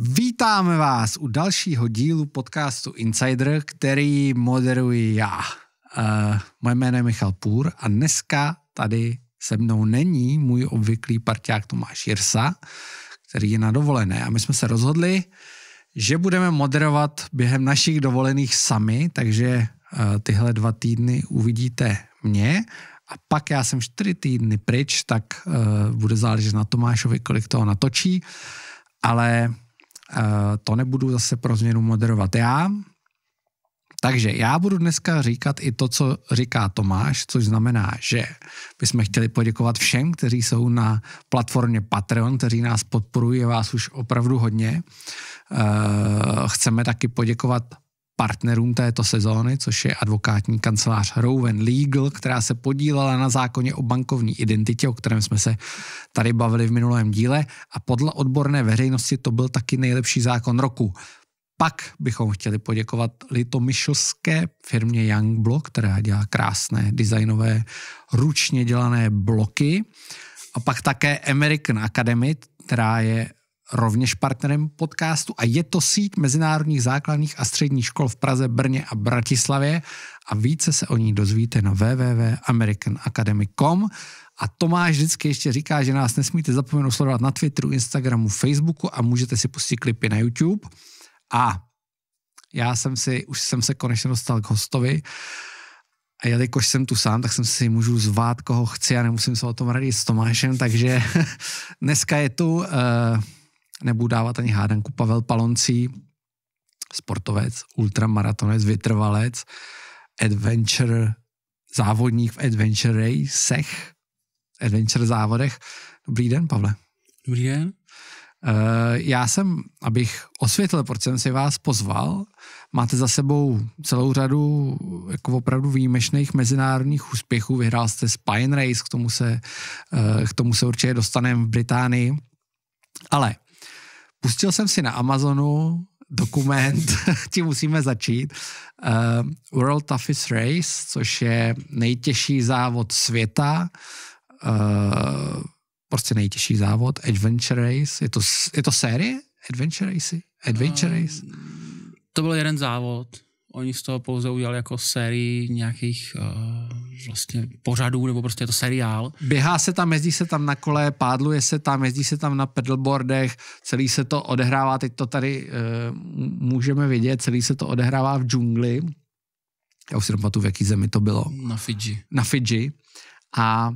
Vítáme vás u dalšího dílu podcastu Insider, který moderuji já. Uh, moje jméno je Michal Půr a dneska tady se mnou není můj obvyklý parťák Tomáš Jirsa, který je na dovolené. A my jsme se rozhodli, že budeme moderovat během našich dovolených sami, takže uh, tyhle dva týdny uvidíte mě a pak já jsem čtyři týdny pryč, tak uh, bude záležet na Tomášovi, kolik toho natočí, ale Eh, to nebudu zase pro změnu moderovat já. Takže já budu dneska říkat i to, co říká Tomáš, což znamená, že bychom chtěli poděkovat všem, kteří jsou na platformě Patreon, kteří nás podporují, je vás už opravdu hodně. Eh, chceme taky poděkovat partnerům této sezóny, což je advokátní kancelář Rowan Legal, která se podílela na zákoně o bankovní identitě, o kterém jsme se tady bavili v minulém díle a podle odborné veřejnosti to byl taky nejlepší zákon roku. Pak bychom chtěli poděkovat litomyšlské firmě Youngblock, která dělá krásné designové ručně dělané bloky. A pak také American Academy, která je rovněž partnerem podcastu a je to síť mezinárodních základních a středních škol v Praze, Brně a Bratislavě a více se o ní dozvíte na www.americanacademy.com a Tomáš vždycky ještě říká, že nás nesmíte zapomenout sledovat na Twitteru, Instagramu, Facebooku a můžete si pustit klipy na YouTube. A já jsem si, už jsem se konečně dostal k hostovi a jelikož jsem tu sám, tak jsem si můžu zvát, koho chci a nemusím se o tom radit s Tomášem, takže dneska je tu uh, nebudu dávat ani hádanku, Pavel Paloncí, sportovec, ultramaratonec, vytrvalec, adventure, závodník v adventure racech, adventure závodech. Dobrý den, Pavle. Dobrý den. Eh, já jsem, abych osvětlil, proč jsem si vás pozval, máte za sebou celou řadu jako opravdu výjimečných mezinárodních úspěchů. Vyhrál jste Spine Race, k tomu se, eh, k tomu se určitě dostaneme v Británii. Ale Pustil jsem si na Amazonu dokument, tím musíme začít, uh, World Toughest Race, což je nejtěžší závod světa, uh, prostě nejtěžší závod, Adventure Race, je to, je to série? Adventure Race? Adventure eh, Race? to byl jeden závod. Oni z toho pouze udělali jako sérii nějakých uh, vlastně pořadů, nebo prostě je to seriál. Běhá se tam, jezdí se tam na kole, pádluje se tam, jezdí se tam na pedalboardech, celý se to odehrává, teď to tady uh, můžeme vidět, celý se to odehrává v džungli. Já už si nepamatuju, v jaký zemi to bylo. Na Fidži. Na Fidži. A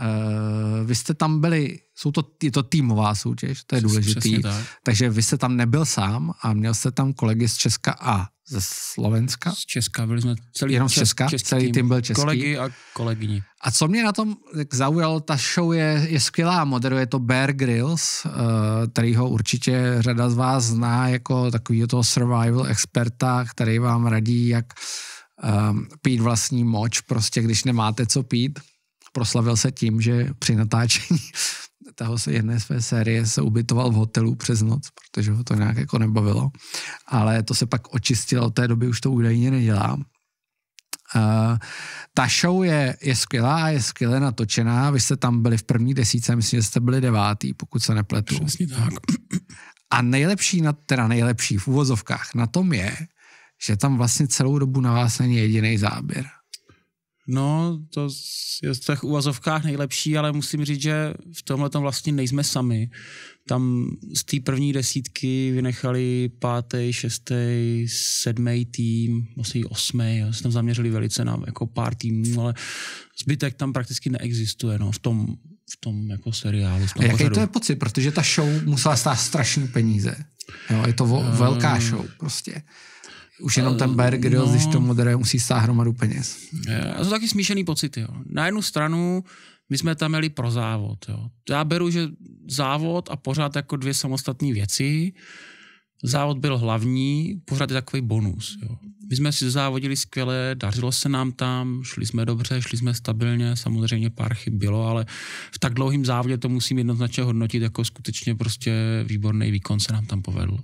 Uh, vy jste tam byli, jsou to, je to týmová soutěž, to je důležitý, tak. takže vy jste tam nebyl sám a měl jste tam kolegy z Česka a ze Slovenska. Z Česka, byli jsme celý Jenom z Česka, český celý tým. tým byl český. Kolegy a kolegyni. A co mě na tom zaujalo, ta show je, je skvělá, moderuje to Bear Grylls, uh, který ho určitě řada z vás zná jako takový toho survival experta, který vám radí, jak um, pít vlastní moč, prostě když nemáte co pít proslavil se tím, že při natáčení toho se jedné své série se ubytoval v hotelu přes noc, protože ho to nějak jako nebavilo. Ale to se pak očistilo, od té doby už to údajně nedělám. Uh, eh, ta show je, je skvělá, je skvěle natočená. Vy jste tam byli v první desíce, myslím, že jste byli devátý, pokud se nepletu. Přesně tak. A nejlepší, na, teda nejlepší v úvozovkách na tom je, že tam vlastně celou dobu na vás není jediný záběr. No, to je v těch uvazovkách nejlepší, ale musím říct, že v tomhle tom vlastně nejsme sami. Tam z té první desítky vynechali pátý, šestý, sedmý tým, vlastně osmý, jsme tam zaměřili velice na jako pár týmů, ale zbytek tam prakticky neexistuje, no, v tom v tom jako seriálu. V tom jaký pořadu. to je pocit? Protože ta show musela stát strašný peníze. Jo, je to vo- ehm. velká show prostě už jenom ten Bear Grylls, no, když to modré musí stát hromadu peněz. Je, a jsou taky smíšený pocity. Jo. Na jednu stranu my jsme tam jeli pro závod. Jo. Já beru, že závod a pořád jako dvě samostatné věci. Závod byl hlavní, pořád je takový bonus. Jo. My jsme si závodili skvěle, dařilo se nám tam, šli jsme dobře, šli jsme stabilně, samozřejmě pár chyb bylo, ale v tak dlouhém závodě to musím jednoznačně hodnotit, jako skutečně prostě výborný výkon se nám tam povedl.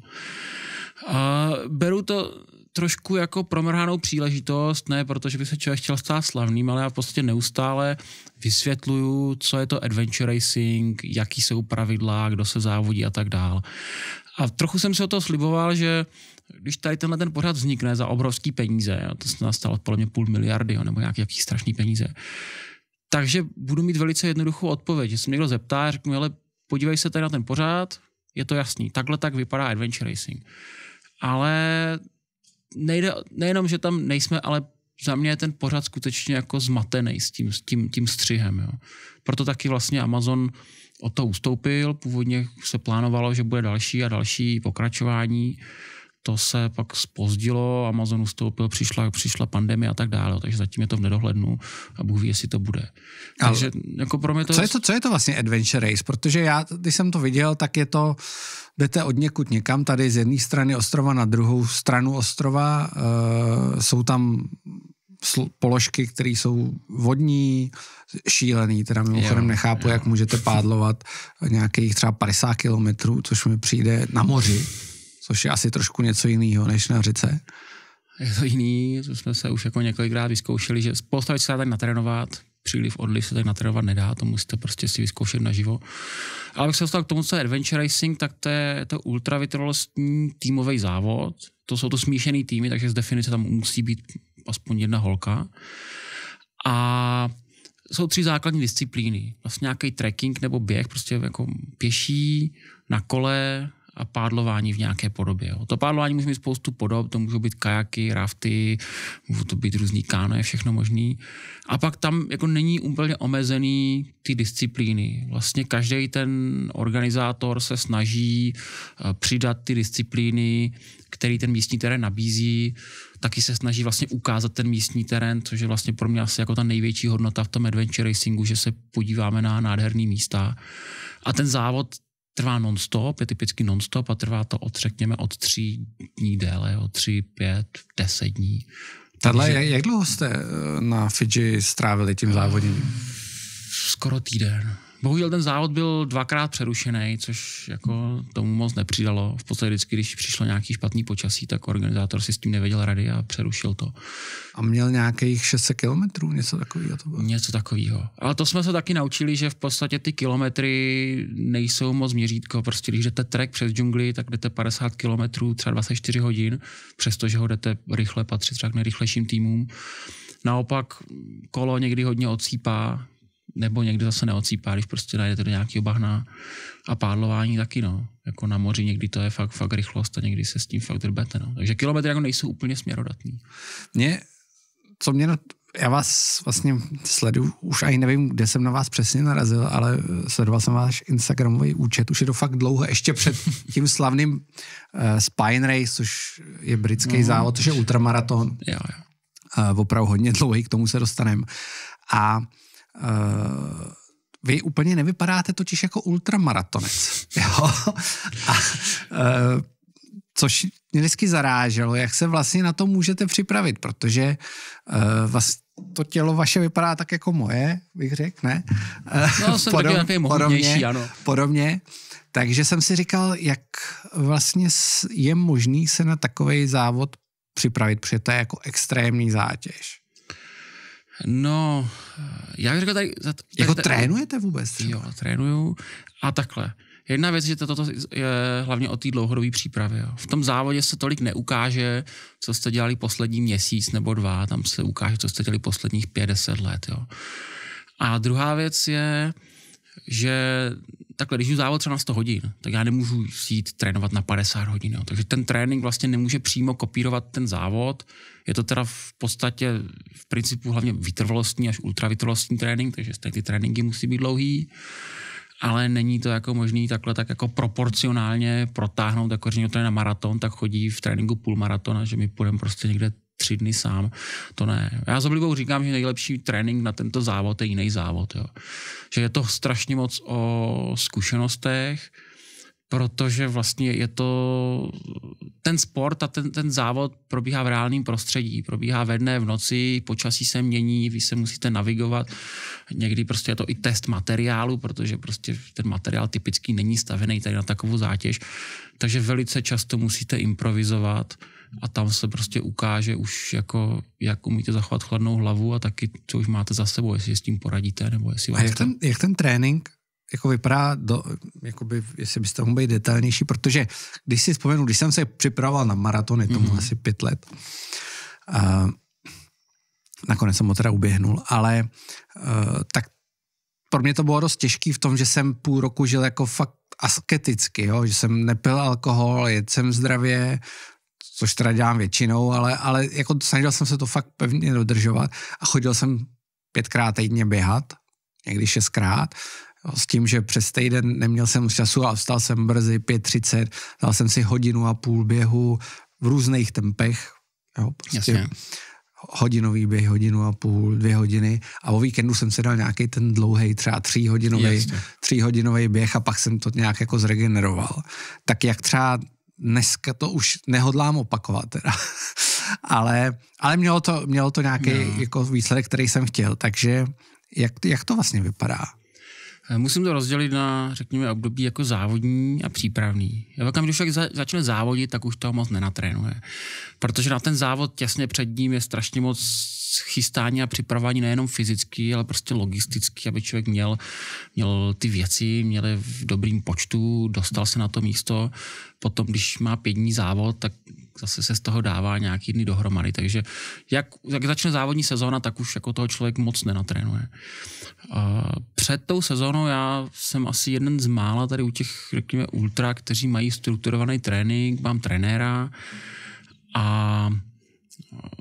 A beru to trošku jako promrhanou příležitost, ne protože by se člověk chtěl stát slavným, ale já prostě neustále vysvětluju, co je to adventure racing, jaký jsou pravidla, kdo se závodí a tak dál. A trochu jsem si o to sliboval, že když tady tenhle ten pořad vznikne za obrovský peníze, jo, to se nás stalo podle mě půl miliardy, jo, nebo nějaký, nějaký strašný peníze, takže budu mít velice jednoduchou odpověď. se někdo zeptá, řeknu, ale podívej se tady na ten pořád, je to jasný, takhle tak vypadá adventure racing. Ale nejde, nejenom, že tam nejsme, ale za mě je ten pořad skutečně jako zmatený s tím, s tím, tím střihem. Jo. Proto taky vlastně Amazon o to ustoupil. Původně se plánovalo, že bude další a další pokračování. Uh, to se pak spozdilo, Amazon ustoupil, přišla, přišla pandemie a tak dále, takže zatím je to v nedohlednu a Bůh ví, jestli to bude. Ale jako pro mě to... Co je to, co je to vlastně Adventure Race? Protože já, když jsem to viděl, tak je to, jdete od někud někam, tady z jedné strany ostrova na druhou stranu ostrova, uh, jsou tam položky, které jsou vodní, šílený, teda mimochodem jo, nechápu, jo. jak můžete pádlovat nějakých třeba 50 kilometrů, což mi přijde na moři což je asi trošku něco jiného než na řece. Je to jiný, to jsme se už jako několikrát vyzkoušeli, že spousta se dá tak natrénovat, příliv, odliv se tak natrénovat nedá, to musíte prostě si vyzkoušet naživo. Ale abych se dostal k tomu, co je Adventure Racing, tak to je to ultravitrolostní týmový závod. To jsou to smíšený týmy, takže z definice tam musí být aspoň jedna holka. A jsou tři základní disciplíny. Vlastně nějaký trekking nebo běh, prostě jako pěší, na kole a pádlování v nějaké podobě. Jo. To pádlování může mít spoustu podob, to můžou být kajaky, rafty, můžou to být různý kánoje, všechno možný. A pak tam jako není úplně omezený ty disciplíny. Vlastně každý ten organizátor se snaží eh, přidat ty disciplíny, který ten místní terén nabízí, taky se snaží vlastně ukázat ten místní terén, což je vlastně pro mě asi jako ta největší hodnota v tom adventure racingu, že se podíváme na nádherný místa. A ten závod trvá non-stop, je typicky non-stop a trvá to od, řekněme, od tří dní déle, od tří, pět, deset dní. Tadle, Takže... jak dlouho jste eh, na Fidži strávili tím závodním? Skoro týden. Bohužel ten závod byl dvakrát přerušený, což jako tomu moc nepřidalo. V podstatě vždycky, když přišlo nějaký špatný počasí, tak organizátor si s tím nevěděl rady a přerušil to. A měl nějakých 600 kilometrů, něco takového to bylo? Něco takového. Ale to jsme se taky naučili, že v podstatě ty kilometry nejsou moc měřítko. Prostě když jdete trek přes džungli, tak jdete 50 kilometrů, třeba 24 hodin, přestože ho jdete rychle, patří třeba k nejrychlejším týmům. Naopak kolo někdy hodně odsýpá, nebo někdy zase neocípá, když prostě najdete do nějakého bahna a pádlování taky, no. Jako na moři někdy to je fakt, fakt rychlost a někdy se s tím fakt drbete, no. Takže kilometry jako nejsou úplně směrodatný. Mě, co mě na, já vás vlastně sleduju, už ani nevím, kde jsem na vás přesně narazil, ale sledoval jsem váš Instagramový účet, už je to fakt dlouho, ještě před tím slavným uh, Spine Race, což je britský no, závod, což je ultramaraton. Jo, jo. Uh, opravdu hodně dlouhý, k tomu se dostaneme. A Uh, vy úplně nevypadáte totiž jako ultramaratonec. Jo? A, uh, což mě vždycky zaráželo, jak se vlastně na to můžete připravit, protože uh, eh, vás, to tělo vaše vypadá tak jako moje, bych řekl, ne? No, jsem Podob, taky podobně, ano. Podobně. Takže jsem si říkal, jak vlastně je možný se na takový závod připravit, protože to je jako extrémní zátěž. No, já bych řekl tady... Za, tak, jako tady, trénujete vůbec? Třeba? Jo, trénuju a takhle. Jedna věc, že toto je hlavně o té dlouhodobé přípravě. Jo. V tom závodě se tolik neukáže, co jste dělali poslední měsíc nebo dva, tam se ukáže, co jste dělali posledních deset let. Jo. A druhá věc je, že takhle, když jdu závod třeba na 100 hodin, tak já nemůžu jít trénovat na 50 hodin. Jo. Takže ten trénink vlastně nemůže přímo kopírovat ten závod. Je to teda v podstatě v principu hlavně vytrvalostní až ultravytrvalostní trénink, takže ty tréninky musí být dlouhý ale není to jako možný takhle tak jako proporcionálně protáhnout, jako že někdo na maraton, tak chodí v tréninku půl maratona, že my půjdeme prostě někde tři dny sám, to ne. Já s oblibou říkám, že nejlepší trénink na tento závod je jiný závod. Jo. Že je to strašně moc o zkušenostech, protože vlastně je to ten sport a ten, ten závod probíhá v reálném prostředí. Probíhá ve dne, v noci, počasí se mění, vy se musíte navigovat. Někdy prostě je to i test materiálu, protože prostě ten materiál typický není stavený tady na takovou zátěž. Takže velice často musíte improvizovat a tam se prostě ukáže už jako, jak umíte zachovat chladnou hlavu a taky, co už máte za sebou, jestli s tím poradíte, nebo jestli vás A jak, to... ten, jak ten trénink jako vypadá, do, jakoby, jestli byste mohl být detailnější, protože když si vzpomenu, když jsem se připravoval na maraton, je tomu mm-hmm. asi pět let, a, nakonec jsem ho teda uběhnul, ale a, e, tak pro mě to bylo dost těžký v tom, že jsem půl roku žil jako fakt asketicky, jo? že jsem nepil alkohol, jedl jsem zdravě, což teda dělám většinou, ale, ale jako snažil jsem se to fakt pevně dodržovat a chodil jsem pětkrát týdně běhat, někdy šestkrát, s tím, že přes týden neměl jsem času a vstal jsem brzy 5.30, dal jsem si hodinu a půl běhu v různých tempech, jo, prostě Jasně. hodinový běh, hodinu a půl, dvě hodiny a o víkendu jsem si dal nějaký ten dlouhý, třeba tříhodinový, tříhodinový běh a pak jsem to nějak jako zregeneroval. Tak jak třeba dneska to už nehodlám opakovat teda. ale, ale mělo to, mělo to nějaký no. jako výsledek, který jsem chtěl, takže jak, jak to vlastně vypadá? Eh, musím to rozdělit na, řekněme, období jako závodní a přípravný. V okamžiku, když člověk za, začne závodit, tak už toho moc nenatrénuje. Protože na ten závod těsně před ním je strašně moc chystání a připravování nejenom fyzicky, ale prostě logisticky, aby člověk měl, měl ty věci, měl je v dobrým počtu, dostal se na to místo. Potom, když má pět dní závod, tak zase se z toho dává nějaký dny dohromady. Takže jak, jak začne závodní sezóna, tak už jako toho člověk moc nenatrénuje. Před tou sezónou já jsem asi jeden z mála tady u těch, řekněme, ultra, kteří mají strukturovaný trénink, mám trenéra a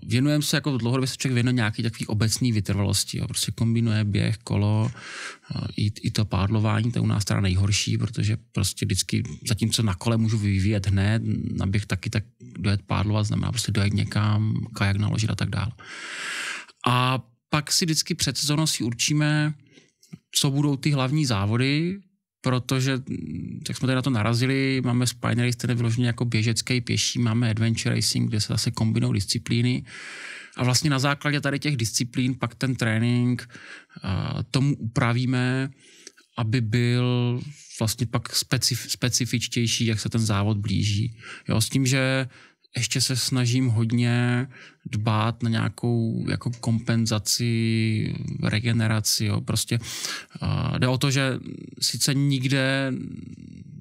věnujeme se jako dlouhodobě se člověk věnuje nějaký takový obecný vytrvalosti. Jo. Prostě kombinuje běh, kolo, eh, i, i to pádlování, to je u nás teda nejhorší, protože prostě vždycky, zatímco na kole můžu vyvíjet hned, na běh taky, tak dojet pádlovat znamená prostě dojet někam, kajak naložit a tak dále. A pak si vždycky před sezónou si určíme, co budou ty hlavní závody, protože, mm, jak jsme tady na to narazili, máme Spine Race, který je vyloženě jako běžecký, pěší, máme Adventure Racing, kde se zase kombinují disciplíny a vlastně na základě tady těch disciplín pak ten trénink tomu upravíme, aby byl vlastně pak specif, specifičtější, jak se ten závod blíží. Jo, s tím, že ještě se snažím hodně dbát na nějakou jako kompenzaci, regeneraci. Jo. Prostě uh, jde o to, že sice nikde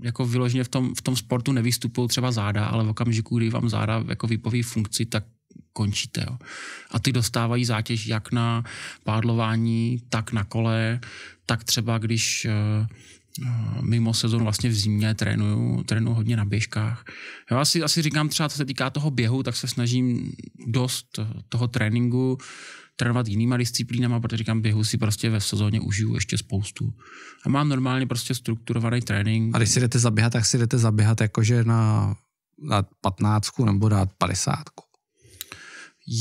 jako vyloženě v tom, v tom sportu nevystupují třeba záda, ale v okamžiku, kdy vám záda jako vypoví funkci, tak končíte. Jo. A ty dostávají zátěž jak na pádlování, tak na kole, tak třeba když uh, Eh, mimo sezonu vlastně v zimě trénuju, trénuju hodně na běžkách. Já asi, asi říkám třeba, co se týká toho běhu, tak se snažím dost toho tréninku trénovat jinýma disciplínama, protože říkám, běhu si prostě ve sezóně užiju ještě spoustu. A mám normálně prostě strukturovaný trénink. A když si jdete zaběhat, tak si jdete zaběhat jakože na, na 15 nebo na 50.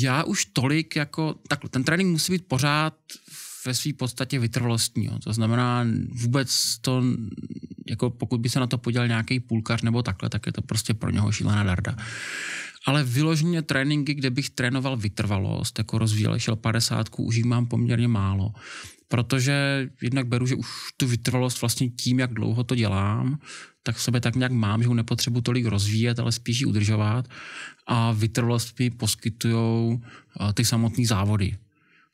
Já už tolik, jako, tak ten trénink musí být pořád v ve své podstatě vytrvalostní. Jo. To znamená, vůbec to, jako pokud by se na to podělal nějaký půlkař nebo takhle, tak je to prostě pro něho šílená darda. Ale vyloženě tréninky, kde bych trénoval vytrvalost, jako rozvíjel, šel 50, už jich mám poměrně málo. Protože jednak beru, že už tu vytrvalost vlastně tím, jak dlouho to dělám, tak v sebe tak nějak mám, že ho nepotřebuji tolik rozvíjet, ale spíš ji udržovat. A vytrvalost mi poskytují eh, ty samotné závody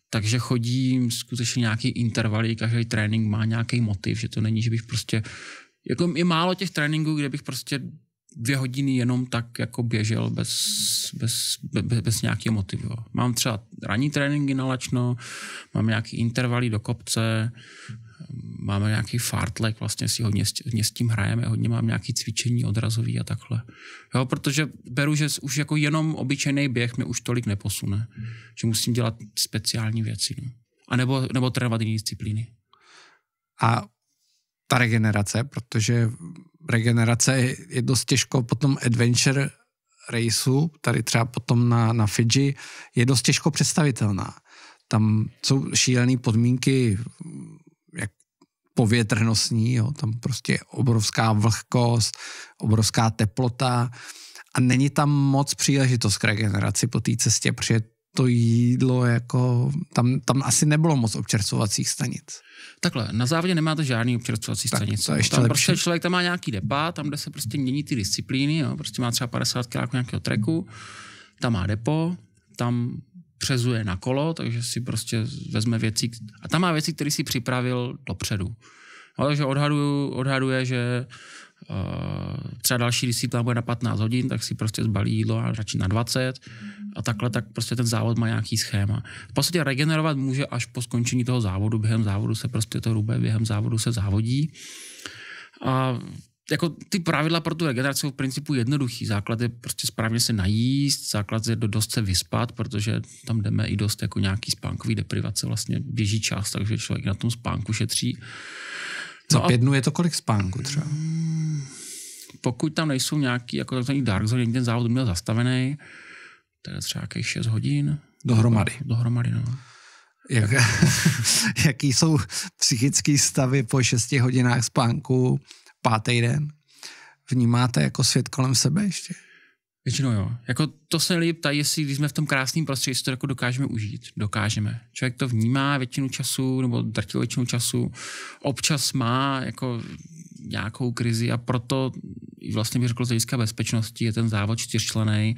takže chodím skutečně nějaký intervaly, každý trénink má nějaký motiv, že to není, že bych prostě, jako je málo těch tréninků, kde bych prostě dvě hodiny jenom tak jako běžel bez, bez, bez, bez nějakého motivu. Mám třeba ranní tréninky na lačno, mám nějaký intervaly do kopce, máme nějaký fartlek, vlastně si hodně, hodně s tím hrajeme, hodně mám nějaký cvičení odrazový a takhle. Jo, protože beru, že už jako jenom obyčejný běh mě už tolik neposune, hmm. že musím dělat speciální věci. No. A nebo, nebo trénovat jiné disciplíny. A ta regenerace, protože regenerace je dost těžko potom adventure raceu, tady třeba potom na, na Fidži, je dost těžko představitelná. Tam jsou šílené podmínky povětrnostní, jo, tam prostě je obrovská vlhkost, obrovská teplota a není tam moc příležitost k regeneraci po té cestě, protože to jídlo, jako tam, tam asi nebylo moc občerstvovacích stanic. Takhle, na závodě nemáte žádný občerstvovací stanice. To ještě tam prostě člověk tam má nějaký depa, tam, kde se prostě mění ty disciplíny, jo, prostě má třeba 50 kráků nějakého treku, tam má depo, tam přezuje na kolo, takže si prostě vezme věci a tam má věci, které si připravil dopředu. No, takže odhaduju, odhaduje, že uh, třeba další disciplína bude na 15 hodin, tak si prostě zbalí jídlo a radši na 20 a takhle, tak prostě ten závod má nějaký schéma. V podstatě regenerovat může až po skončení toho závodu, během závodu se prostě to rube, během závodu se závodí. A jako ty pravidla pro tu regeneraci jsou v principu jednoduchý. Základ je prostě správně se najíst, základ je do dost se vyspat, protože tam jdeme i dost jako nějaký spánkový deprivace, vlastně běží čas, takže člověk na tom spánku šetří. Za no pět dnů je to kolik spánku třeba? Hmm, pokud tam nejsou nějaký, jako takzvaný dark zone, ten závod měl zastavený, je třeba nějakých 6 hodin. Dohromady. Dohromady, no. Jak, jaký jsou psychické stavy po 6 hodinách spánku pátý den. Vnímáte jako svět kolem sebe ještě? Většinou jo. Jako to se lidi ptají, jestli když jsme v tom krásném prostředí, jestli to jako dokážeme užít. Dokážeme. Člověk to vnímá většinu času, nebo drtivou většinu času. Občas má jako nějakou krizi a proto vlastně bych řekl z hlediska bezpečnosti je ten závod čtyřčlený,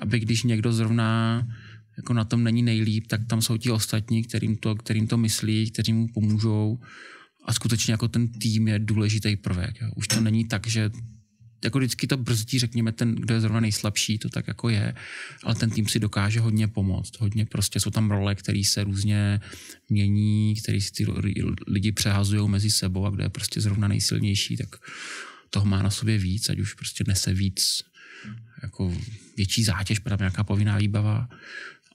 aby když někdo zrovna jako na tom není nejlíp, tak tam jsou ti ostatní, kterým to, kterým to myslí, kteří mu pomůžou a skutečně jako ten tým je důležitý prvek. Jo. Už to není tak, že jako vždycky to brzdí, řekněme, ten, kdo je zrovna nejslabší, to tak jako je, ale ten tým si dokáže hodně pomoct, hodně prostě jsou tam role, které se různě mění, které si ty lidi přehazují mezi sebou a kdo je prostě zrovna nejsilnější, tak toho má na sobě víc, ať už prostě nese víc jako větší zátěž, právě nějaká povinná výbava,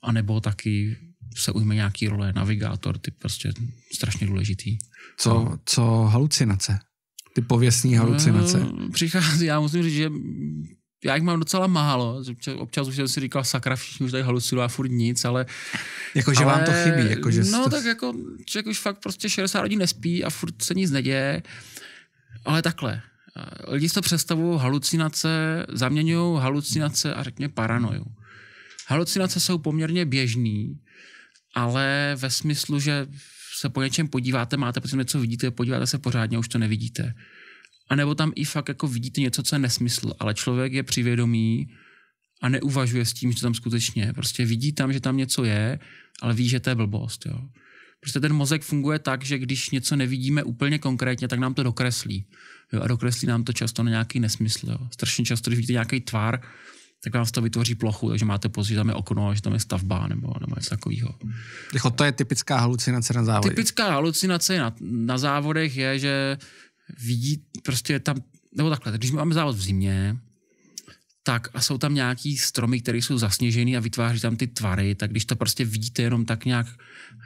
anebo taky se ujme nějaký role, navigátor, ty prostě strašně důležitý. Co, no. co halucinace? Ty pověstní halucinace? Eh, přichází, já musím říct, že já jich mám docela málo. Občas už jsem si říkal, sakra, všichni už tady halucinují a furt nic, ale... Jako, že ale, vám to chybí, jako, že No, to... tak jako, člověk už fakt prostě 60 hodin nespí a furt se nic neděje. Ale takhle. Eh, lidi si to představují halucinace, zaměňují halucinace a řekněme paranoju. Halucinace jsou poměrně běžný, ale ve smyslu, že se po něčem podíváte, máte pocit, něco vidíte, podíváte se pořádně, už to nevidíte. A nebo tam i fakt jako vidíte něco, co je nesmysl, ale člověk je přivědomý a neuvažuje s tím, že tam skutečně. Prostě vidí tam, že tam něco je, ale ví, že to je blbost. Jo. Prostě ten mozek funguje tak, že když něco nevidíme úplně konkrétně, tak nám to dokreslí. Jo, a dokreslí nám to často na nějaký nesmysl. Jo. Strašně často, když vidíte nějaký tvar, tak vám to vytvoří plochu, takže máte pocit, že tam je okno, že tam je stavba nebo, nebo něco takového. Jako to je typická halucinace na závodech. Typická halucinace na, na závodech je, že vidí prostě tam, nebo takhle, když máme závod v zimě, tak a jsou tam nějaký stromy, které jsou zasněžené a vytváří tam ty tvary, tak když to prostě vidíte jenom tak nějak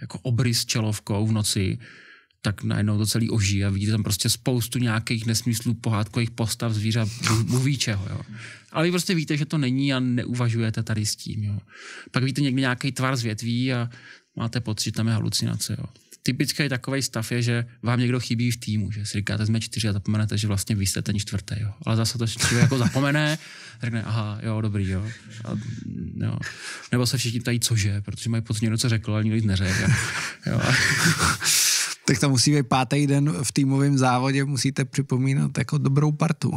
jako obrys čelovkou v noci, tak najednou to celý oží a vidíte tam prostě spoustu nějakých nesmyslů, pohádkových postav, zvířat, mluví čeho, jo. Ale vy prostě víte, že to není a neuvažujete tady s tím, jo. Pak víte někdy nějaký tvar z větví a máte pocit, že tam je halucinace, jo. Typický takový stav je, že vám někdo chybí v týmu, že si říkáte, jsme čtyři a zapomenete, že vlastně vy jste ten čtvrtý, jo. Ale zase to člověk jako zapomene, řekne, aha, jo, dobrý, jo. A, jo. Nebo se všichni ptají, cože, protože mají pocit, že něco řekl, ale nikdo nic neřekl. Jo tak to musí být pátý den v týmovém závodě, musíte připomínat jako dobrou partu.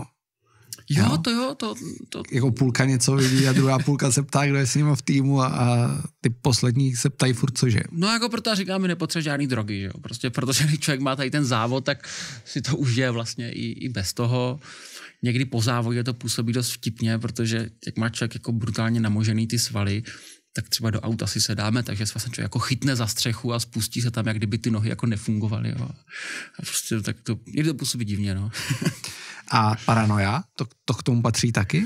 Jo, jo, to jo, to, to... Jako půlka něco vidí a druhá půlka se ptá, kdo je s ním v týmu a, a ty poslední se ptají furt, cože. No jako proto říkám, že nepotřebuje žádný drogy, jo? prostě protože když člověk má tady ten závod, tak si to užije vlastně i, i bez toho. Někdy po závodě to působí dost vtipně, protože jak má člověk jako brutálně namožený ty svaly, tak třeba do auta si sedáme, takže se vlastně člověk jako chytne za střechu a spustí se tam, jak kdyby ty nohy jako nefungovaly. Jo. A prostě tak to, někdo působí divně. No. a paranoja, to, to k tomu patří taky?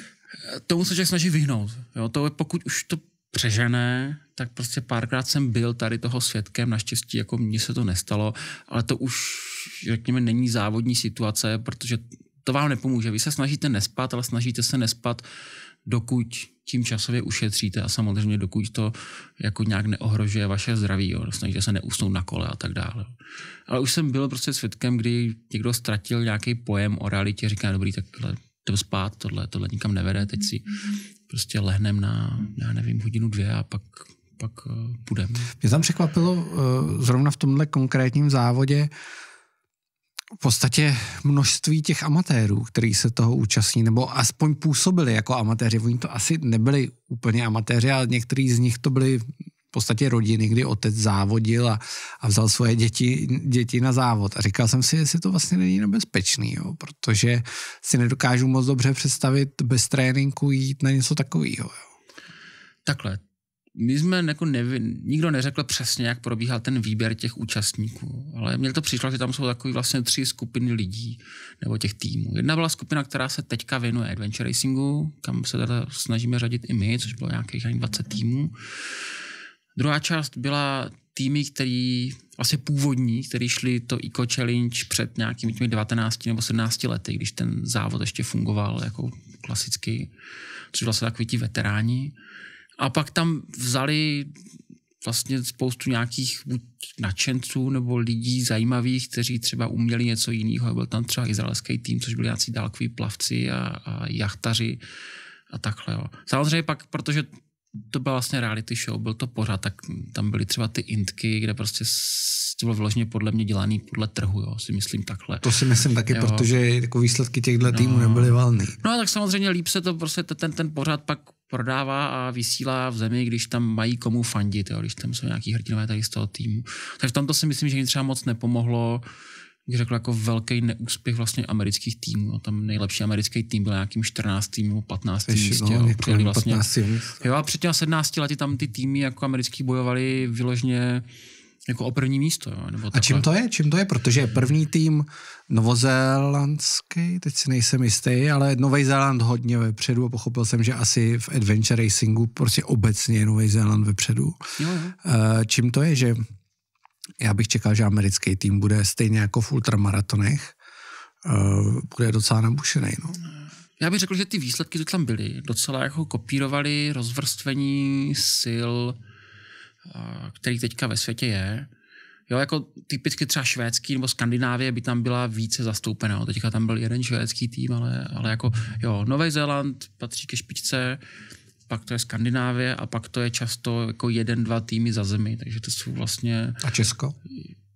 Tomu se člověk snaží vyhnout. Jo. To, pokud už to přežené, tak prostě párkrát jsem byl tady toho svědkem, naštěstí jako mně se to nestalo, ale to už, řekněme, není závodní situace, protože to vám nepomůže. Vy se snažíte nespat, ale snažíte se nespat uh, dokud tím časově ušetříte a samozřejmě dokud to jako nějak neohrožuje vaše zdraví, jo, snažíte vlastně, se neusnout na kole a tak dále. Ale už jsem byl prostě svědkem, kdy někdo ztratil nějaký pojem o realitě, říká, dobrý, tak to spát, tohle, tohle nikam nevede, teď si prostě lehnem na, já nevím, hodinu, dvě a pak pak budeme. Eh, Mě tam překvapilo eh, zrovna v tomhle konkrétním závodě, v podstatě množství těch amatérů, který se toho účastní, nebo aspoň působili jako amatéři. Oni to asi nebyli úplně amatéři, ale některý z nich to byli v podstatě rodiny, kdy otec závodil a, a vzal svoje děti, děti na závod. A říkal jsem si, jestli to vlastně není nebezpečný, jo, protože si nedokážu moc dobře představit bez tréninku jít na něco takového. Takhle, my jsme jako nevi, nikdo neřekl přesně, jak probíhal ten výběr těch účastníků, ale mně to přišlo, že tam jsou takový vlastně tři skupiny lidí nebo těch týmů. Jedna byla skupina, která se teďka věnuje adventure racingu, kam se teda snažíme řadit i my, což bylo nějakých 20 týmů. Druhá část byla týmy, který vlastně původní, který šli to Eco Challenge před nějakými těmi 19 nebo 17 lety, když ten závod ještě fungoval jako klasicky, což vlastně takový ti veteráni. A pak tam vzali vlastně spoustu nějakých buď nadšenců nebo lidí zajímavých, kteří třeba uměli něco jiného. Byl tam třeba izraelský tým, což byli nějací dálkoví plavci a, a jachtaři a takhle. Jo. Samozřejmě pak, protože to byla vlastně reality show, byl to pořád, tak tam byly třeba ty intky, kde prostě to bylo vyloženě podle mě dělaný podle trhu, jo, si myslím takhle. To si myslím taky, jo. protože jako výsledky těchto no. týmů nebyly valný. No a tak samozřejmě líp se to prostě ten, ten pořád pak prodává a vysílá v zemi, když tam mají komu fandit, jo, když tam jsou nějaký hrdinové tady z toho týmu. Takže tam to si myslím, že jim třeba moc nepomohlo, bych řekl, jako velký neúspěch vlastně amerických týmů. No, tam nejlepší americký tým byl nějakým 14. nebo 15. místě. No, jo, vlastně, 15 jo, a před těmi 17 lety tam ty týmy jako americký bojovali vyložně jako o první místo. Jo, nebo a čím to je? Čím to je? Protože první tým novozélandský, teď si nejsem jistý, ale Nový Zéland hodně vepředu a pochopil jsem, že asi v adventure racingu prostě obecně je Nový Zéland vepředu. Jo, jo. Eh, čím to je, že já bych čekal, že americký tým bude stejně jako v ultramaratonech, eh, bude docela nabušený. No. Já bych řekl, že ty výsledky, co tam byly, docela jako kopírovali rozvrstvení sil Eh, který teďka ve světě je, Jo, jako typicky třeba švédský nebo Skandinávie by tam byla více zastoupená. Teďka tam byl jeden švédský tým, ale, ale jako, jo, Nový Zéland patří ke špičce, pak to je Skandinávie a pak to je často jako jeden, dva týmy za zemi, takže to jsou vlastně... A Česko?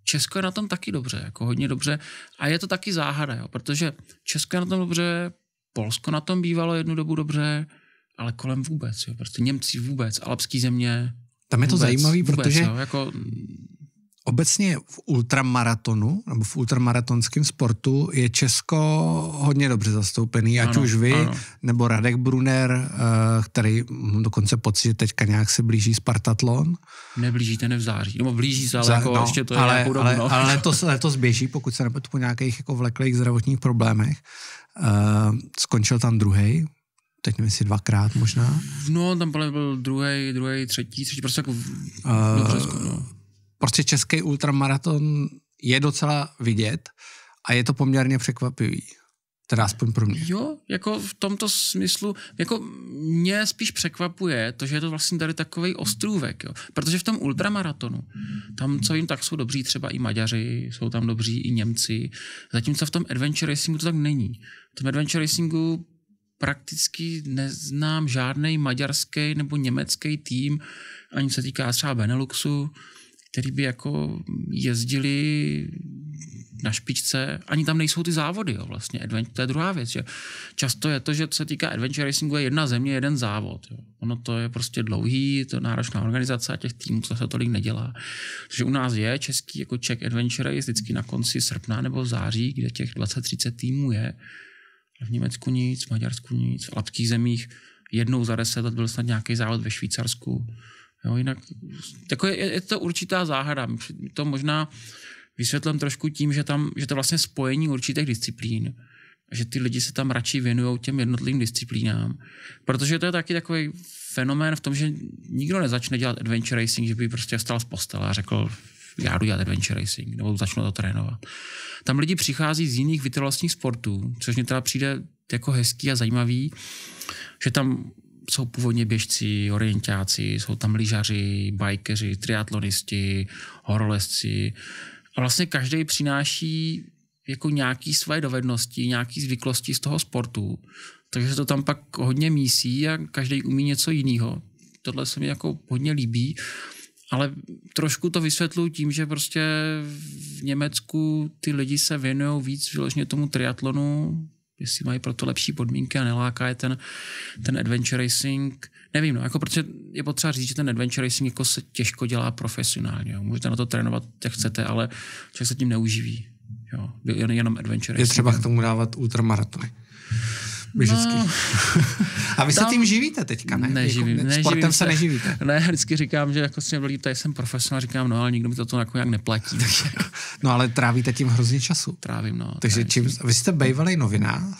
Česko je na tom taky dobře, jako hodně dobře a je to taky záhada, jo, protože Česko je na tom dobře, Polsko na tom bývalo jednu dobu dobře, ale kolem vůbec, jo, prostě Němci vůbec, alpský země, tam je to vůbec, zajímavý, vůbec, protože no, jako... obecně v ultramaratonu nebo v ultramaratonském sportu je Česko hodně dobře zastoupený, ať už vy, ano. nebo Radek Bruner, eh, který mám dokonce pocit, že teďka nějak se blíží Spartatlon. Neblíží ten v září, nebo blíží se, ale Za, jako no, ještě to je ale, dobu. no. ale letos, letos běží, pokud se nepletu po nějakých jako vleklých zdravotních problémech. Uh, skončil tam druhý, teď nevím, jestli dvakrát možná. No, tam byl druhý, druhý, třetí, třetí, prostě jako v, uh, eh, Břesku, no. Prostě český ultramaraton je docela vidět a je to poměrně překvapivý. Teda aspoň pro mě. Jo, jako v tomto smyslu, jako mě spíš překvapuje to, že je to vlastně tady takový ostrůvek, jo. Protože v tom ultramaratonu, tam co jim tak jsou dobří třeba i Maďaři, jsou tam dobří i Němci, zatímco v tom adventure racingu to tak není. V tom adventure racingu prakticky neznám žádný maďarský nebo německý tým, ani se týká třeba Beneluxu, který by jako jezdili na špičce, ani tam nejsou ty závody, jo, vlastně. Adventure, to je druhá věc, že často je to, že co se týká adventure racingu, je jedna země, jeden závod. Jo. Ono to je prostě dlouhý, je to náročná organizace a těch týmů co se tolik nedělá. Takže u nás je český jako Czech Adventure Race vždycky na konci srpna nebo září, kde těch 20-30 týmů je v Německu nic, v Maďarsku nic, v arabských zemích jednou za deset let byl snad nějaký závod ve Švýcarsku. Jo, jinak jako je, je, to určitá záhada. To možná vysvětlím trošku tím, že, tam, že to vlastně spojení určitých disciplín že ty lidi se tam radši věnují těm jednotlivým disciplínám. Protože to je taky takový fenomén v tom, že nikdo nezačne dělat adventure racing, že by prostě vstal z postele a řekl, já jdu dělat adventure racing, nebo začnu to trénovat. Tam lidi přichází z jiných vytrvalostních sportů, což mě teda přijde jako hezký a zajímavý, že tam jsou původně běžci, orientáci, jsou tam lyžaři, bajkeři, triatlonisti, horolezci. A vlastně každý přináší jako nějaký své dovednosti, nějaký zvyklosti z toho sportu. Takže se to tam pak hodně mísí a každý umí něco jiného. Tohle se mi jako hodně líbí ale trošku to vysvětluji tím, že prostě v Německu ty lidi se věnují víc vyloženě tomu triatlonu, jestli mají pro to lepší podmínky a neláká je ten, ten adventure racing. Nevím, no, jako protože je potřeba říct, že ten adventure racing jako se těžko dělá profesionálně. Jo. Můžete na to trénovat, jak chcete, ale člověk se tím neuživí. Jo. Jen, jenom adventure racing. Je třeba k tomu dávat ultramaratony běžecky. No, a vy tam... se tím živíte teďka, ne? Jako neživím, jako, neživím sportem se. se neživíte. Ne, vždycky říkám, že jako si lidi, tady jsem profesionál, říkám, no ale nikdo mi to to jako nějak neplatí. Takže... no ale trávíte tím hrozně času. Trávím, no. Takže trávím. čím, vy jste bývalý novinář?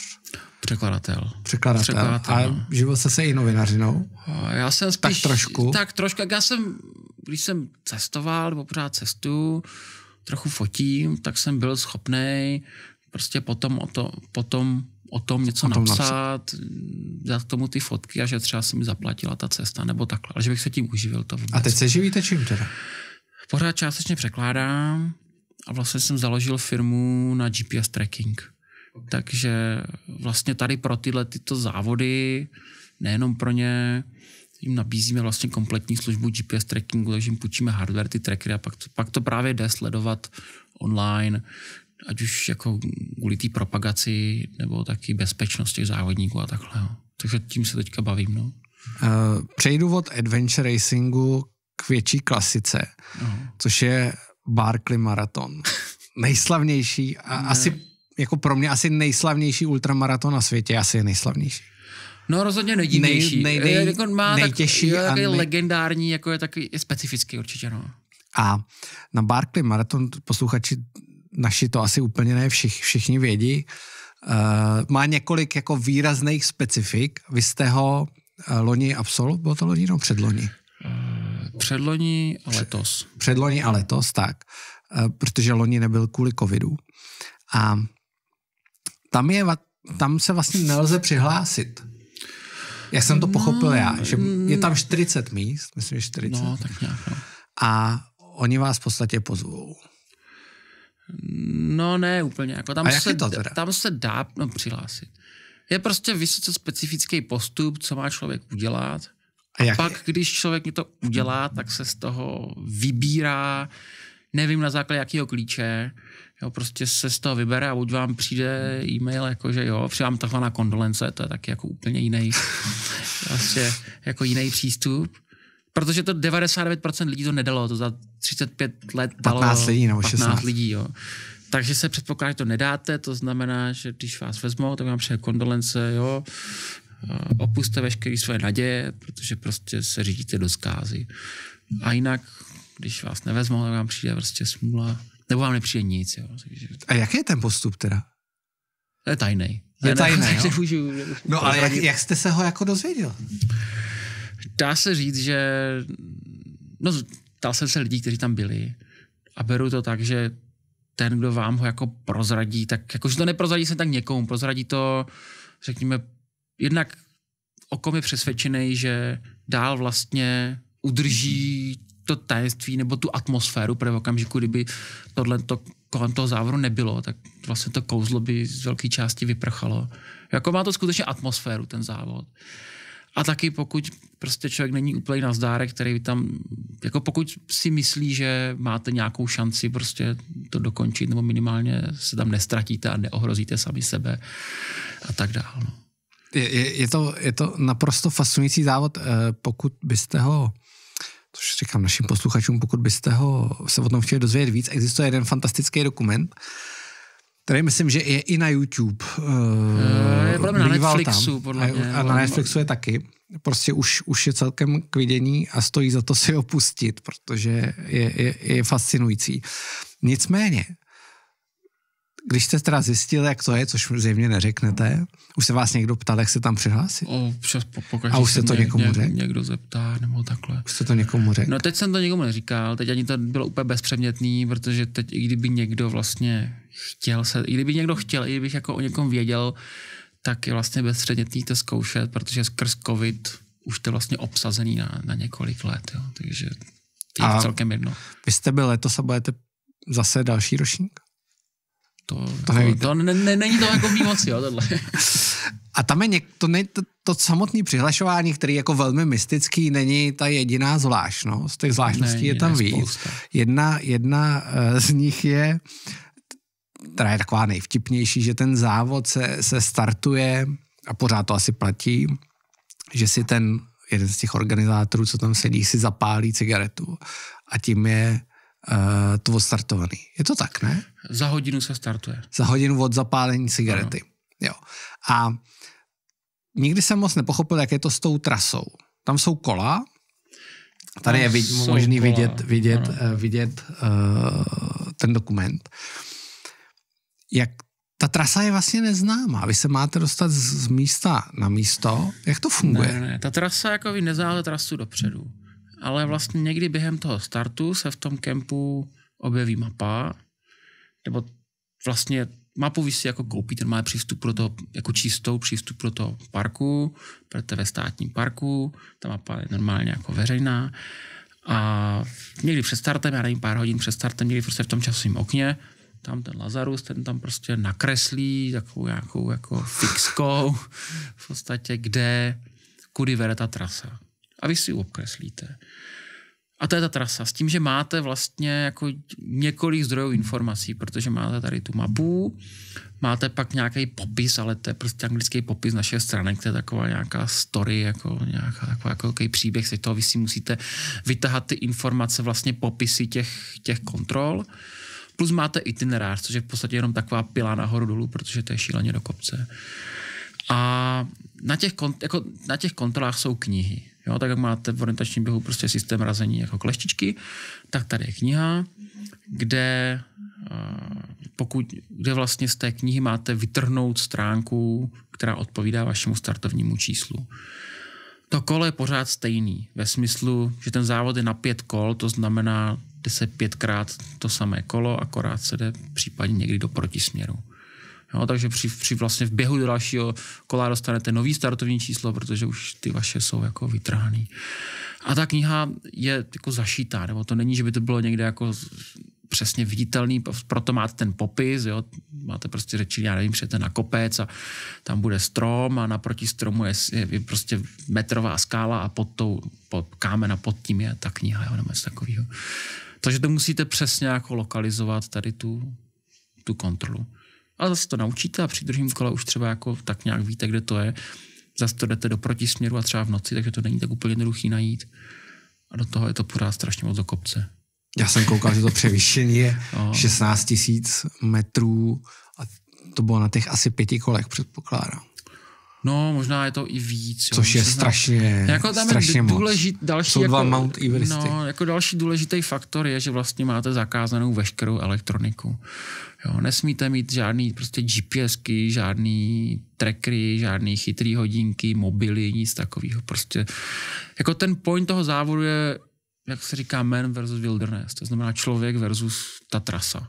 Překladatel. Překladatel. Překladatel. A no. živil se se i novinařinou? Já jsem spíš... Tak trošku? Tak trošku. Já jsem, když jsem cestoval, nebo pořád cestu, trochu fotím, tak jsem byl schopný prostě potom o to, potom o tom něco o tom napsat, napsat, dát k tomu ty fotky a že třeba se mi zaplatila ta cesta nebo takhle, ale že bych se tím uživil to vůbec. A teď se živíte čím teda? Pořád částečně překládám a vlastně jsem založil firmu na GPS tracking. Okay. Takže vlastně tady pro tyhle tyto závody, nejenom pro ně, jim nabízíme vlastně kompletní službu GPS trackingu, takže jim půjčíme hardware, ty trackery a pak to, pak to právě jde sledovat online, ať už jako kvůli té propagaci nebo taky bezpečnost těch závodníků a takhle. Jo. Takže tím se teďka bavím. No. Eh, přejdu od adventure racingu k větší klasice, uh-huh. což je Barkley maraton. Nejslavnější a ne. asi jako pro mě asi nejslavnější ultramaraton na světě, asi je nejslavnější. No rozhodně nejdivnější. Nej, nej, nej, eh, jako má nejtěžší. Tak, je takový nej... legendární, jako je takový specifický určitě. No. A na Barkley Marathon posluchači naši to asi úplně ne všich, všichni vědí, eh, má několik jako výrazných specifik. Vy jste ho eh, loni absolvoval, bylo to loni, no předloni? Eh, předloni a letos. Předloni a letos, tak. Protože loni nebyl kvůli covidu. A tam, je, tam se vlastně nelze přihlásit. Já jsem to pochopil no, já, mm, že mm. je tam 40 míst, myslím, že 40. No, tak nějak, no. A oni vás v podstatě pozvou. No ne úplně. Jako tam A jak se, to teda? Tam se dá no, přihlásit. Je prostě vysoce specifický postup, co má člověk udělat. A, a pak, je? když člověk to udělá, tak se z toho vybírá, nevím na základě jakého klíče, jo, prostě se z toho vybere a buď vám přijde e-mail, jako že jo, přijám takhle na kondolence, to je taky jako úplně jiný, vlastně jako jiný přístup. Protože to 99% lidí to nedalo, to za 35 let dalo 15 lidí nebo 16 15 lidí, jo. Takže se předpokládá, že to nedáte, to znamená, že když vás vezmou, tak vám přeje kondolence, jo, opuste veškeré své naděje, protože prostě se řídíte do zkázy. A jinak, když vás nevezmou, tak vám přijde prostě smůla, nebo vám nepřijde nic. Jo. Takže... A jaký je ten postup teda? To je tajný. Je tajný, no ale jak, jak jste se ho jako dozvěděl? dá se říct, že no, ptal jsem se lidí, kteří tam byli a beru to tak, že ten, kdo vám ho jako prozradí, tak jakože to neprozradí se tak někomu, prozradí to, řekněme, jednak o kom je přesvědčený, že dál vlastně udrží to tajemství nebo tu atmosféru, protože v okamžiku, kdyby tohle to kolem toho závodu nebylo, tak vlastně to kouzlo by z velké části vyprchalo. Jako má to skutečně atmosféru, ten závod. A taky pokud prostě člověk není úplně na zdárek, který tam, jako pokud si myslí, že máte nějakou šanci prostě to dokončit, nebo minimálně se tam nestratíte a neohrozíte sami sebe a tak dále. No. Je, je, to, je to naprosto fascinující závod, eh, pokud byste ho což říkám našim posluchačům, pokud byste ho se o tom chtěli dozvědět víc, existuje jeden fantastický dokument, který myslím, že je i na YouTube. Eh, je eh, podle na Netflixu, tam. podle mě. A na Netflixu je taky. Prostě už, už je celkem k vidění a stojí za to si opustit, protože je, je, je fascinující. Nicméně, když jste teda zjistil, jak to je, což zjevně neřeknete, už se vás někdo ptal, jak se tam přihlásit? O, přes, po, A už se to mě, někomu řekl? Někdo zeptá nebo takhle. Už se to někomu řekl? No teď jsem to někomu neříkal, teď ani to bylo úplně bezpředmětný, protože teď i kdyby někdo vlastně chtěl se, i kdyby někdo chtěl, i kdybych jako o někom věděl, tak je vlastně bezpředmětný to zkoušet, protože skrz covid už to vlastně obsazený na, na několik let, jo. takže je a celkem jedno. Vy jste byl letos a budete zase další ročník? to, to, to, to ne, ne, není to jako v jo, tohle. A tam je něk, to, ne, to, to samotné přihlašování, který je jako velmi mystický, není ta jediná zvláštnost. Těch zvláštností ne, je tam víc. Spousta. Jedna, jedna eh, z nich je, která je taková nejvtipnější, že ten závod se, se startuje, a pořád to asi platí, že si ten jeden z těch organizátorů, co tam sedí, si zapálí cigaretu a tím je uh, to odstartovaný. Je to tak, ne? Za hodinu se startuje. Za hodinu od zapálení cigarety. Ano. Jo. A nikdy jsem moc nepochopil, jak je to s tou trasou. Tam jsou kola, tady je vid- možný kola. vidět, vidět, uh, vidět uh, ten dokument. Jak ta trasa je vlastně neznámá. Vy se máte dostat z, z místa na místo. Jak to funguje? Ne, ne, ta trasa jako vy neznáte trasu dopředu ale vlastně někdy během toho startu se v tom kempu objeví mapa, nebo vlastně mapu vy si jako koupíte, má přístup pro to, jako čistou přístup pro to parku, protože ve státním parku, ta mapa je normálně jako veřejná a někdy před startem, já nevím, pár hodin před startem, někdy prostě v tom časovém okně, tam ten Lazarus, ten tam prostě nakreslí takovou nějakou jako fixkou v podstatě, kde, kudy vede ta trasa. A vy si ji obkreslíte. A to je ta trasa. S tím, že máte vlastně jako několik zdrojů informací, protože máte tady tu mapu, máte pak nějaký popis, ale to je prostě anglický popis naše strany, to je taková nějaká story, jako nějaká taková, jako jaký příběh, se toho vy si musíte vytahat ty informace, vlastně popisy těch, těch kontrol. Plus máte itinerář, což je v podstatě jenom taková pila nahoru dolů, protože to je šíleně do kopce. A na těch, jako na těch kontrolách jsou knihy. Jo, tak jak máte v orientačním běhu prostě systém razení jako kleštičky, tak tady je kniha, kde eh, pokud, kde vlastně z té knihy máte vytrhnout stránku, která odpovídá vašemu startovnímu číslu. To kolo je pořád stejný, ve smyslu, že ten závod je na pět kol, to znamená, jde se pětkrát to samé kolo, akorát se jde případně někdy do protisměru. Jo, takže při, při vlastně v běhu do dalšího kola dostanete nový startovní číslo, protože už ty vaše jsou jako vytrhaný. A ta kniha je jako zašítá, nebo to není, že by to bylo někde jako přesně viditelný, proto máte ten popis, jo, máte prostě řeči, já nevím, přijete na kopec a tam bude strom a naproti stromu je, je prostě metrová skála a pod tou, pod kámen a pod tím je ta kniha, jo, nebo něco takového. Takže to musíte přesně jako lokalizovat tady tu, tu kontrolu. Ale zase to naučíte a při druhém kole už třeba jako tak nějak víte, kde to je. Zase to jdete do protisměru a třeba v noci, takže to není tak úplně jednoduchý najít. A do toho je to pořád strašně moc do kopce. Já jsem koukal, že to převýšení je 16 no. tisíc metrů a to bylo na těch asi pěti kolech, předpokládám. No, možná je to i víc. Jo. Což je strašně, jako tam strašně je důležit, moc. Další, Jsou jako, dva Mount Everesty. No, jako další důležitý faktor je, že vlastně máte zakázanou veškerou elektroniku. Jo, nesmíte mít žádný prostě GPSky, žádný trackery, žádný chytrý hodinky, mobily, nic takového. Prostě jako ten point toho závodu je, jak se říká, man versus wilderness. To znamená člověk versus ta trasa.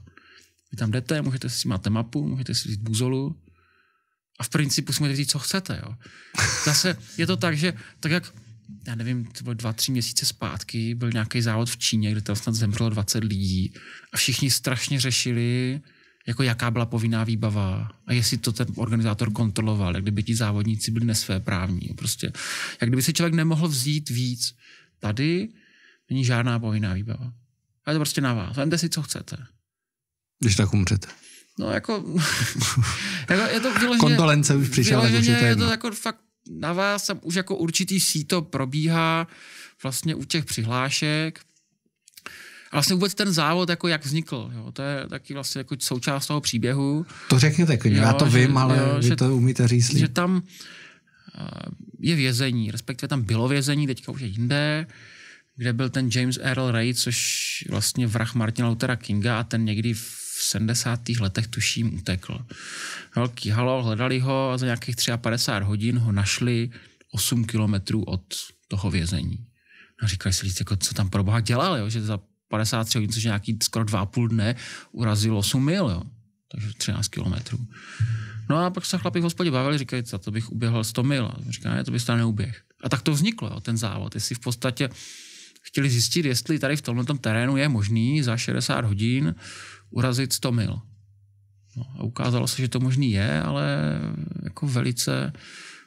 Vy tam jdete, můžete si, máte mapu, můžete si vzít buzolu, a v principu si můžete říct, co chcete. Jo. Zase je to tak, že tak jak já nevím, to bylo dva, tři měsíce zpátky, byl nějaký závod v Číně, kde tam snad zemřelo 20 lidí a všichni strašně řešili, jako jaká byla povinná výbava a jestli to ten organizátor kontroloval, jak kdyby ti závodníci byli nesvéprávní. Prostě, jak kdyby si člověk nemohl vzít víc. Tady není žádná povinná výbava. je to prostě na vás. Vemte si, co chcete. Když tak umřete. No jako, jako je to vyloženě, Kondolence už přišel. Vyloženě tak je, je to jako fakt na vás už jako určitý síto probíhá vlastně u těch přihlášek. A vlastně vůbec ten závod, jako jak vznikl, jo, to je taky vlastně jako součást toho příběhu. To řekněte, jo, já to že, vím, ale jo, vy že, to umíte říct. Že tam eh, je vězení, respektive tam bylo vězení, teďka už je jinde, kde byl ten James Earl Ray, což vlastně vrah Martina Luthera Kinga a ten někdy v v 70. letech tuším utekl. Velký halo, hledali ho a za nějakých 53 hodin ho našli 8 kilometrů od toho vězení. A říkali si lidi, jako, co tam pro boha dělal, jo? že za 53 hodin, což je nějaký skoro 2,5 dne, urazil 8 mil, jo? takže 13 kilometrů. No a pak se chlapi v hospodě bavili, říkají, co, to bych uběhl 100 mil. A říká, ne, to byste neuběh. A tak to vzniklo, jo, ten závod. Jestli v podstatě chtěli zjistit, jestli tady v tomhle terénu je možný za 60 hodin urazit 100 mil. No, a ukázalo se, že to možný je, ale jako velice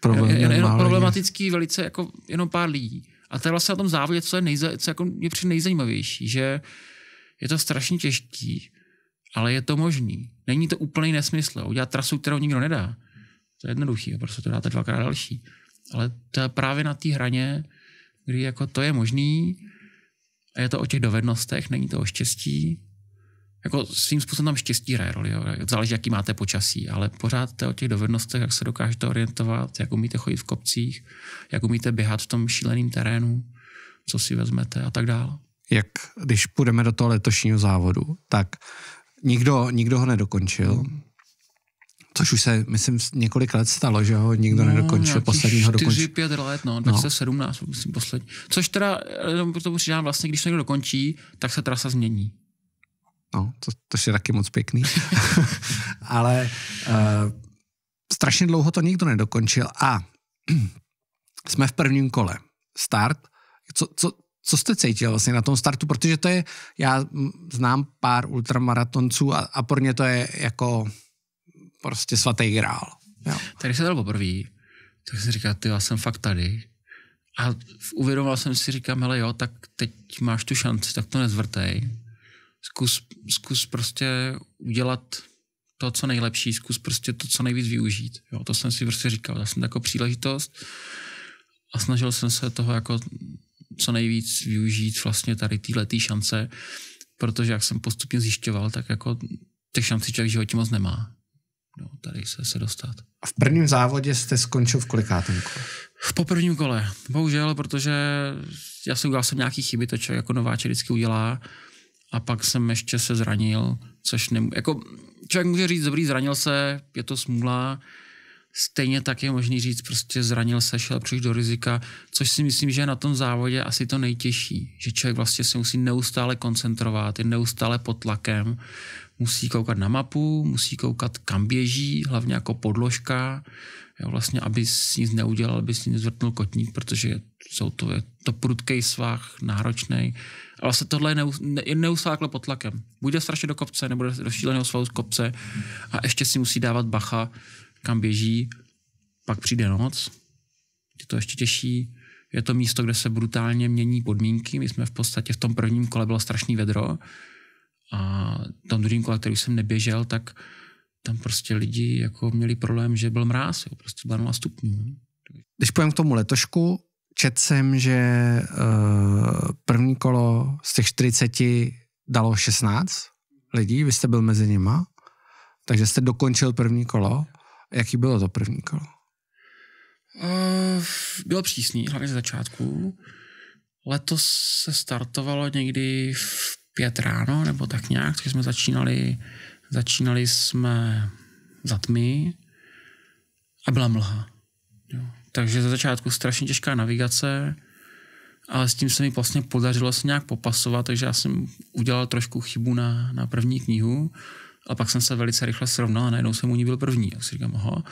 Problém, jen, problematický, je. velice jako jenom pár lidí. A to je vlastně na tom závodě, co je, nejza, co jako je při nejzajímavější, že je to strašně těžký, ale je to možný. Není to úplný nesmysl. Udělat trasu, kterou nikdo nedá. To je jednoduchý, prostě to dáte dvakrát další. Ale to je právě na té hraně, kdy jako to je možný, a je to o těch dovednostech, není to o štěstí, jako svým způsobem tam štěstí hraje roli, jo. záleží, jaký máte počasí, ale pořád o těch dovednostech, jak se dokážete orientovat, jak umíte chodit v kopcích, jak umíte běhat v tom šíleném terénu, co si vezmete a tak dále. Jak když půjdeme do toho letošního závodu, tak nikdo, nikdo ho nedokončil, hmm. Což už se, myslím, několik let stalo, že ho nikdo no, nedokončil, posledního dokončil. 5 let, no, 2017, no. myslím, poslední. Což teda, eh, no, to přidám vlastně, když to někdo dokončí, tak se trasa změní. No, to, to je taky moc pěkný. Ale uh, strašně dlouho to nikdo nedokončil a jsme v prvním kole. Start. Co, co, co jste cítil vlastně na tom startu? Protože to je, já znám pár ultramaratonců a, a pro ně to je jako prostě svatý grál. Tady se dal poprvé, tak jsem říkal, ty já jsem fakt tady. A uvědomoval jsem si, říkám, hele jo, tak teď máš tu šanci, tak to nezvrtej zkus, zkus prostě udělat to, co nejlepší, zkus prostě to, co nejvíc využít. Jo, to jsem si prostě říkal, já jsem jako příležitost a snažil jsem se toho jako co nejvíc využít vlastně tady tyhle šance, protože jak jsem postupně zjišťoval, tak jako těch šancí člověk v životě moc nemá. No, tady se, se dostat. A v prvním závodě jste skončil v kolikátém kole? Po prvním kole, bohužel, protože já jsem udělal jsem nějaký chyby, to člověk jako nováček vždycky udělá a pak jsem ještě se zranil, což nemůže, Jako, člověk může říct, dobrý, zranil se, je to smůla, stejně tak je možný říct, prostě zranil se, šel příliš do rizika, což si myslím, že je na tom závodě asi to nejtěžší, že člověk vlastně se musí neustále koncentrovat, je neustále pod tlakem, musí koukat na mapu, musí koukat, kam běží, hlavně jako podložka, Jo, vlastně, aby si nic neudělal, aby si nic zvrtnul kotník, protože jsou to, je to prudký svah, náročný. A vlastně tohle je, neusáklo pod tlakem. Buď strašně do kopce, nebo do šíleného svahu z kopce a ještě si musí dávat bacha, kam běží. Pak přijde noc, je to ještě těžší. Je to místo, kde se brutálně mění podmínky. My jsme v podstatě v tom prvním kole bylo strašný vedro a v tom druhém kole, který jsem neběžel, tak tam prostě lidi jako měli problém, že byl mráz, jo, prostě byla 0 stupňů. Když půjdem k tomu letošku, čet jsem, že uh, první kolo z těch 40 dalo 16 lidí, vy jste byl mezi nima, takže jste dokončil první kolo. Jaký bylo to první kolo? Uh, bylo přísný, hlavně ze začátku. Letos se startovalo někdy v pět ráno, nebo tak nějak, takže jsme začínali Začínali jsme za tmy a byla mlha. Jo. Takže za začátku strašně těžká navigace, ale s tím se mi vlastně podařilo se nějak popasovat, takže já jsem udělal trošku chybu na, na první knihu a pak jsem se velice rychle srovnal a najednou jsem u ní byl první. jak si říkám, aha.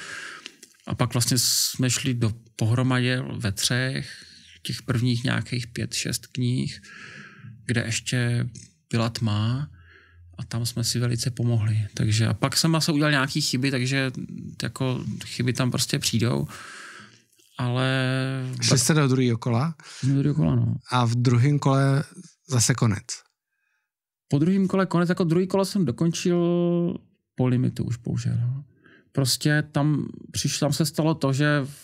A pak vlastně jsme šli do pohromadě ve třech, těch prvních nějakých pět, šest knih, kde ještě byla tma a tam jsme si velice pomohli. Takže a pak jsem asi udělal nějaké chyby, takže jako chyby tam prostě přijdou. Ale... Šli jste do druhého kola? Do druhého kola, no. A v druhém kole zase konec. Po druhém kole konec, jako druhý kolo jsem dokončil po limitu už bohužel. Prostě tam, přišlo, tam se stalo to, že v,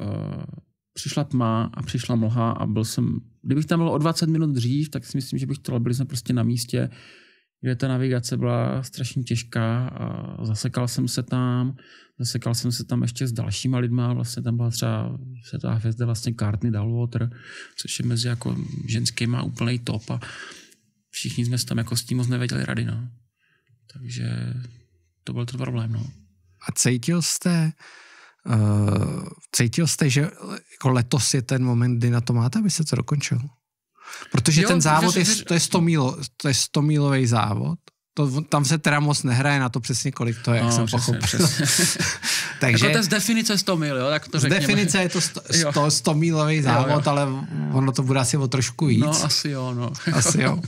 eh, přišla tma a přišla mlha a byl jsem, kdybych tam byl o 20 minut dřív, tak si myslím, že bych to byli jsme prostě na místě kde ta navigace byla strašně těžká a zasekal jsem se tam, zasekal jsem se tam ještě s dalšíma lidma, vlastně tam byla třeba se ta hvězda vlastně Cartney Dalwater, což je mezi jako ženskýma úplný top a všichni jsme tam jako s tím moc nevěděli rady, no. Takže to byl to problém, no. A cítil jste, uh, cítil jste, že jako letos je ten moment, kdy na to máte, aby se to dokončilo? Protože jo, ten závod že, je, to je 100 mílo, to je 100 mílový závod. To, tam se teda moc nehraje na to přesně, kolik to je, no, jak jsem přesně, pochopil. Přesně. Jako Takže, jako to je z definice 100 mil, jo? Tak to z definice je to 100, 100, 100 mílový závod, jo, jo. ale ono to bude asi o trošku víc. No, asi jo, no. Asi jo.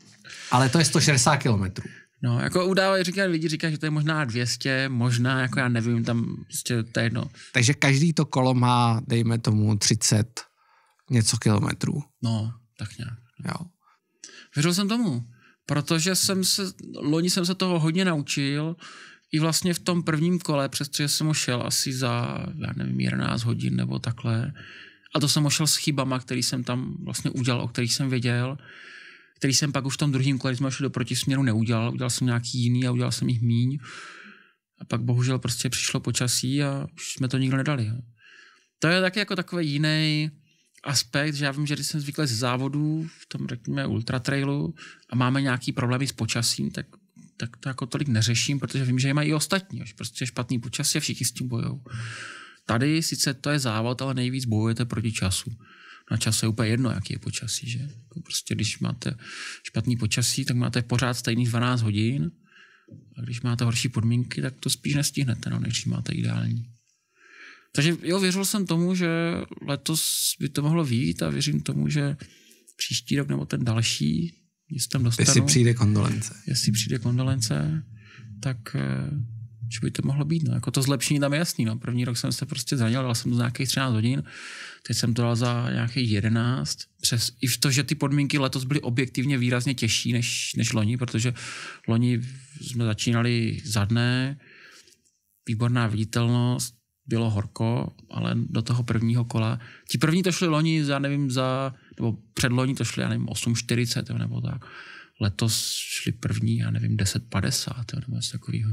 Ale to je 160 kilometrů. No, jako udávají, říkají lidi, říkají, že to je možná 200, možná, jako já nevím, tam prostě to je jedno. Takže každý to kolo má, dejme tomu, 30 něco kilometrů. No tak nějak. No. Jo. Věřil jsem tomu, protože jsem se, loni jsem se toho hodně naučil, i vlastně v tom prvním kole, přestože jsem ošel asi za, já nevím, 11 hodin nebo takhle, a to jsem ošel s chybama, který jsem tam vlastně udělal, o kterých jsem věděl, který jsem pak už v tom druhém kole, když jsme do protisměru, neudělal. Udělal jsem nějaký jiný a udělal jsem jich míň. A pak bohužel prostě přišlo počasí a už jsme to nikdo nedali. To je taky jako takový jiný aspekt, že já vím, že když jsem zvyklý z závodu, v tom řekněme ultra trailu a máme nějaký problémy s počasím, tak tak to jako tolik neřeším, protože vím, že je mají i ostatní. že prostě špatný počasí a všichni s tím bojují. Tady sice to je závod, ale nejvíc bojujete proti času. Na čas je úplně jedno, jaký je počasí. Že? Jako prostě když máte špatný počasí, tak máte pořád stejných 12 hodin. A když máte horší podmínky, tak to spíš nestihnete, no, než máte ideální. Takže jo, věřil jsem tomu, že letos by to mohlo vít a věřím tomu, že příští rok nebo ten další, jestli tam dostanu. Jestli přijde kondolence. Jestli přijde kondolence, tak eh, že by to mohlo být. No. Jako to zlepšení tam je jasný. No. První rok jsem se prostě zranil, dal jsem to nějakých 13 hodin, teď jsem to dal za nějakých 11. Přes, I v to, že ty podmínky letos byly objektivně výrazně těžší než, než loni, protože loni jsme začínali za dne, výborná viditelnost, bylo horko, ale do toho prvního kola. Ti první to šli loni já nevím, za, nebo předloni to šli, já nevím, 8,40 nebo tak. Letos šli první, já nevím, 10,50 nebo něco takového.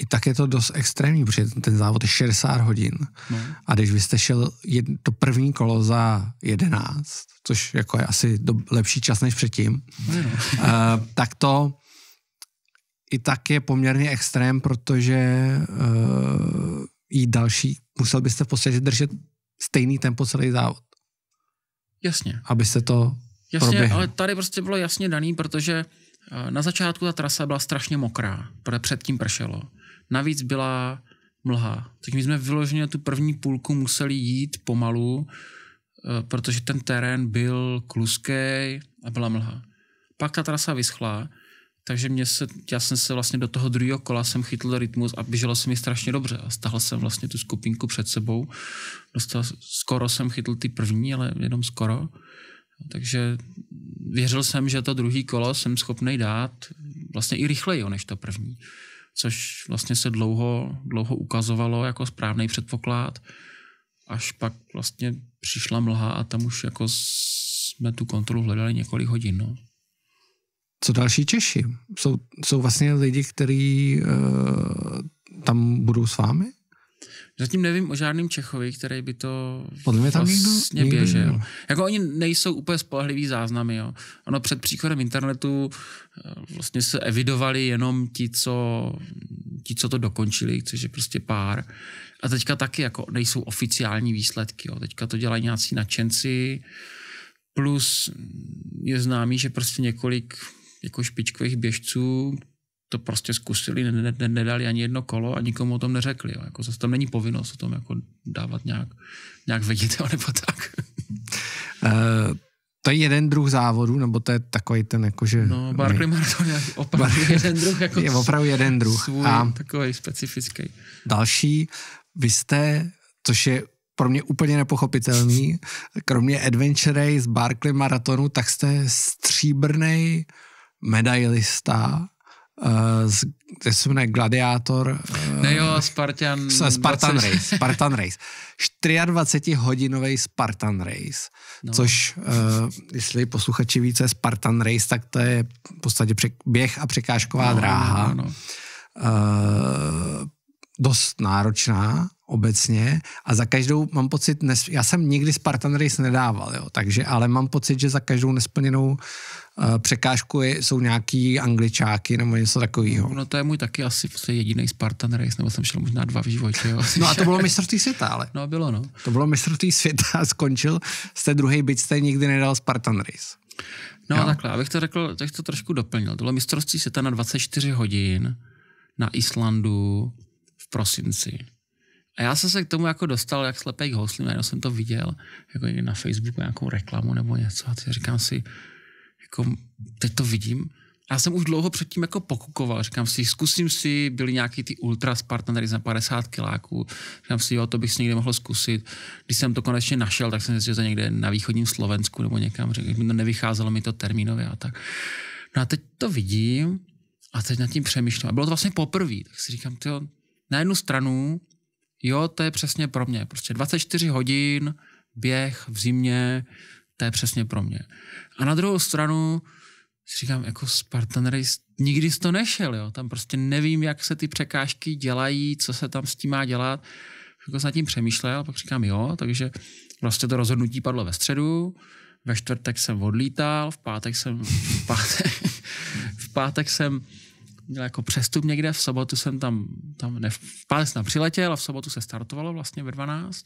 I tak je to dost extrémní, protože ten závod je 60 hodin. No. A když byste šel jed, to první kolo za 11, což jako je asi do, lepší čas než předtím, no, no. uh, tak to i tak je poměrně extrém, protože uh, jít další, musel byste v podstatě držet stejný tempo celý závod. Jasně. Aby se to Jasně, proběhlo. ale tady prostě bylo jasně daný, protože eh, na začátku ta trasa byla strašně mokrá, protože předtím pršelo. Navíc byla mlha. takže my jsme vyloženě tu první půlku museli jít pomalu, eh, protože ten terén byl kluský a byla mlha. Pak ta trasa vyschla takže mě se, já jsem se vlastně do toho druhého kola jsem chytl rytmus a běželo se mi strašně dobře. A stahl jsem vlastně tu skupinku před sebou. Dostal, skoro jsem chytl ty první, ale jenom skoro. Takže věřil jsem, že to druhý kolo jsem schopný dát vlastně i rychleji než to první. Což vlastně se dlouho, dlouho ukazovalo jako správný předpoklad. Až pak vlastně přišla mlha a tam už jako jsme tu kontrolu hledali několik hodin. No co další Češi? Jsou, jsou vlastně lidi, kteří e, eh, tam budou s vámi? Zatím nevím o žádném Čechovi, který by to Podle mě tam vlastně nikdo, běžel. Nikdo. Jako oni nejsou úplně spolehlivý záznamy. Jo. Ono před příchodem internetu eh, vlastně se evidovali jenom ti, co, ti, co to dokončili, což je prostě pár. A teďka taky jako nejsou oficiální výsledky. Jo. Teďka to dělají nějací nadšenci, plus je známý, že prostě několik jako špičkových běžců to prostě zkusili, ne, ne, nedali ani jedno kolo a nikomu o tom neřekli. Jo. Jako zase tam není povinnost o tom jako dávat nějak, nějak vědět nebo tak. Uh, to je jeden druh závodu, nebo to je takový ten jakože... No, Barclay Marathon je opravdu jeden druh. Jako je opravdu jeden druh. Svůj, a takový specifický. Další, vy jste, což je pro mě úplně nepochopitelný, kromě Adventure Race, Barclay Maratonu, tak jste stříbrnej medailista, uh, eh, to se jmenuje Gladiátor. Uh, ne jo, Spartan. Spartan Race. Spartan Race. 24-hodinový Spartan Race, no. což, uh, jestli posluchači více je Spartan Race, tak to je v podstatě běh a překážková no, no dráha. No, no. Uh, dost náročná obecně a za každou mám pocit, nes, já jsem nikdy Spartan Race nedával, jo, takže, ale mám pocit, že za každou nesplněnou překážku je, jsou nějaký angličáky nebo něco takového. No to je můj taky asi prostě jediný Spartan Race, nebo jsem šel možná dva v životě. Jo. No a to bylo mistrovství světa, ale. No bylo, no. To bylo mistrovství světa, a skončil jste druhý, byť jste nikdy nedal Spartan Race. No jo? takhle, abych to řekl, tak to trošku doplnil. To bylo mistrovství světa na 24 hodin na Islandu v prosinci. A já jsem se k tomu jako dostal jak slepej k hostlím, no, jsem to viděl jako na Facebooku nějakou reklamu nebo něco a říkám si, jako teď to vidím. Já jsem už dlouho předtím jako pokukoval, říkám si, zkusím si, byly nějaký ty ultra tady za 50 kiláků, říkám si, jo, to bych si někde mohl zkusit. Když jsem to konečně našel, tak jsem si za někde na východním Slovensku nebo někam, řekl, no, nevycházelo mi to termínově a tak. No a teď to vidím a teď nad tím přemýšlím. A bylo to vlastně poprvé, tak si říkám, tyjo, na jednu stranu, jo, to je přesně pro mě, prostě 24 hodin, běh v zimě, to je přesně pro mě. A na druhou stranu si říkám, jako Spartan Race, nikdy jsi to nešel, jo? tam prostě nevím, jak se ty překážky dělají, co se tam s tím má dělat. Jako jsem nad tím přemýšlel, pak říkám jo, takže prostě to rozhodnutí padlo ve středu, ve čtvrtek jsem odlítal, v pátek jsem, v pátek, v pátek jsem měl jako přestup někde, v sobotu jsem tam, tam ne, v pátek jsem přiletěl a v sobotu se startovalo vlastně ve 12.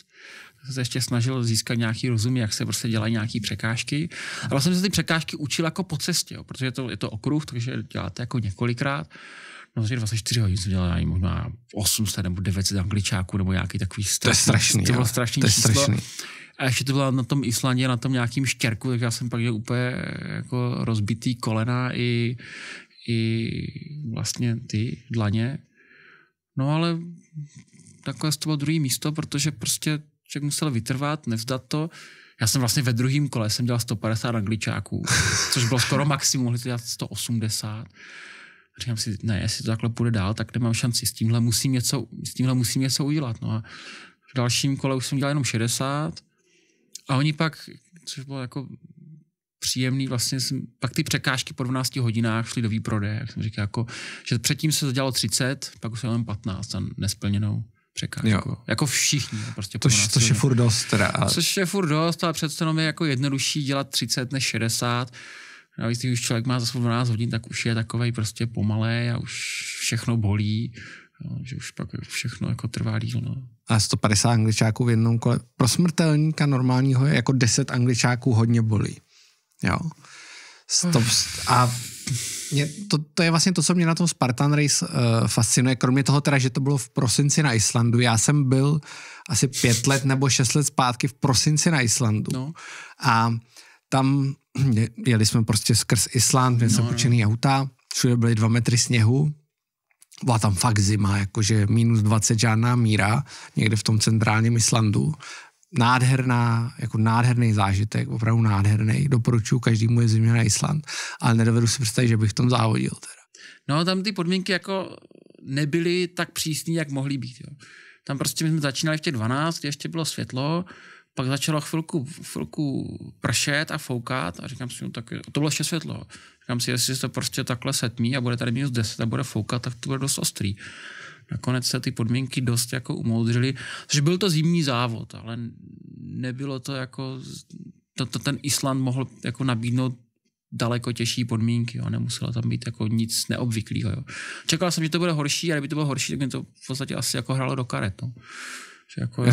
Jsem se ještě snažil získat nějaký rozum, jak se prostě dělají nějaký překážky. A vlastně se ty překážky učil jako po cestě, jo, protože to, je to okruh, takže děláte jako několikrát. No, 24 hodin jsem dělal možná 800 nebo 900 angličáků nebo nějaký takový strašný. To je strašný. To bylo strašný to je číslo. strašný. A ještě to bylo na tom Islandě, na tom nějakým štěrku, tak já jsem pak měl úplně jako rozbitý kolena i, i vlastně ty dlaně. No ale takové z toho druhé místo, protože prostě člověk musel vytrvat, nevzdat to. Já jsem vlastně ve druhém kole jsem dělal 150 angličáků, což bylo skoro maximum, mohli to dělat 180. Říkám si, ne, jestli to takhle půjde dál, tak nemám šanci, s tímhle musím něco, s tímhle musím něco udělat. No a v dalším kole už jsem dělal jenom 60 a oni pak, což bylo jako příjemný, vlastně jsem, pak ty překážky po 12 hodinách šly do výprodeje, jak jsem říkal, jako, že předtím se to dělalo 30, pak už se jenom 15 a nesplněnou překážku. Jo. Jako všichni. Prostě to, to je furt dost teda. Ale... Což je furt dost, ale přece je jako jednodušší dělat 30 než 60. Navíc, když už člověk má za svou 12 hodin, tak už je takovej prostě pomalé a už všechno bolí. No, že už pak všechno jako trvá díl. No. A 150 angličáků v jednom kole. Pro smrtelníka normálního je jako 10 angličáků hodně bolí. Jo. Stop. A mě, to, to je vlastně to, co mě na tom Spartan Race uh, fascinuje, kromě toho teda, že to bylo v prosinci na Islandu. Já jsem byl asi pět let nebo šest let zpátky v prosinci na Islandu. No. A tam jeli jsme prostě skrz Island, měli no, jsme počený no. auta, všude byly dva metry sněhu, byla tam fakt zima, jakože minus 20 žádná míra, někde v tom centrálním Islandu nádherná, jako nádherný zážitek, opravdu nádherný. Doporučuji každému je zimě na Island, ale nedovedu si představit, že bych v tom závodil. Teda. No tam ty podmínky jako nebyly tak přísné, jak mohly být. Jo. Tam prostě my jsme začínali v těch 12, kdy ještě bylo světlo, pak začalo chvilku, chvilku pršet a foukat a říkám si, no tak to bylo ještě světlo. Říkám si, jestli se to prostě takhle setmí a bude tady minus 10 a bude foukat, tak to bude dost ostrý nakonec se ty podmínky dost jako umoudřily, což byl to zimní závod, ale nebylo to jako, to, to ten Island mohl jako nabídnout daleko těžší podmínky, jo. nemuselo tam být jako nic neobvyklého. Jo. Čekal jsem, že to bude horší, ale kdyby to bylo horší, tak mi to v podstatě asi jako hrálo do karet. No. Že jako, jo.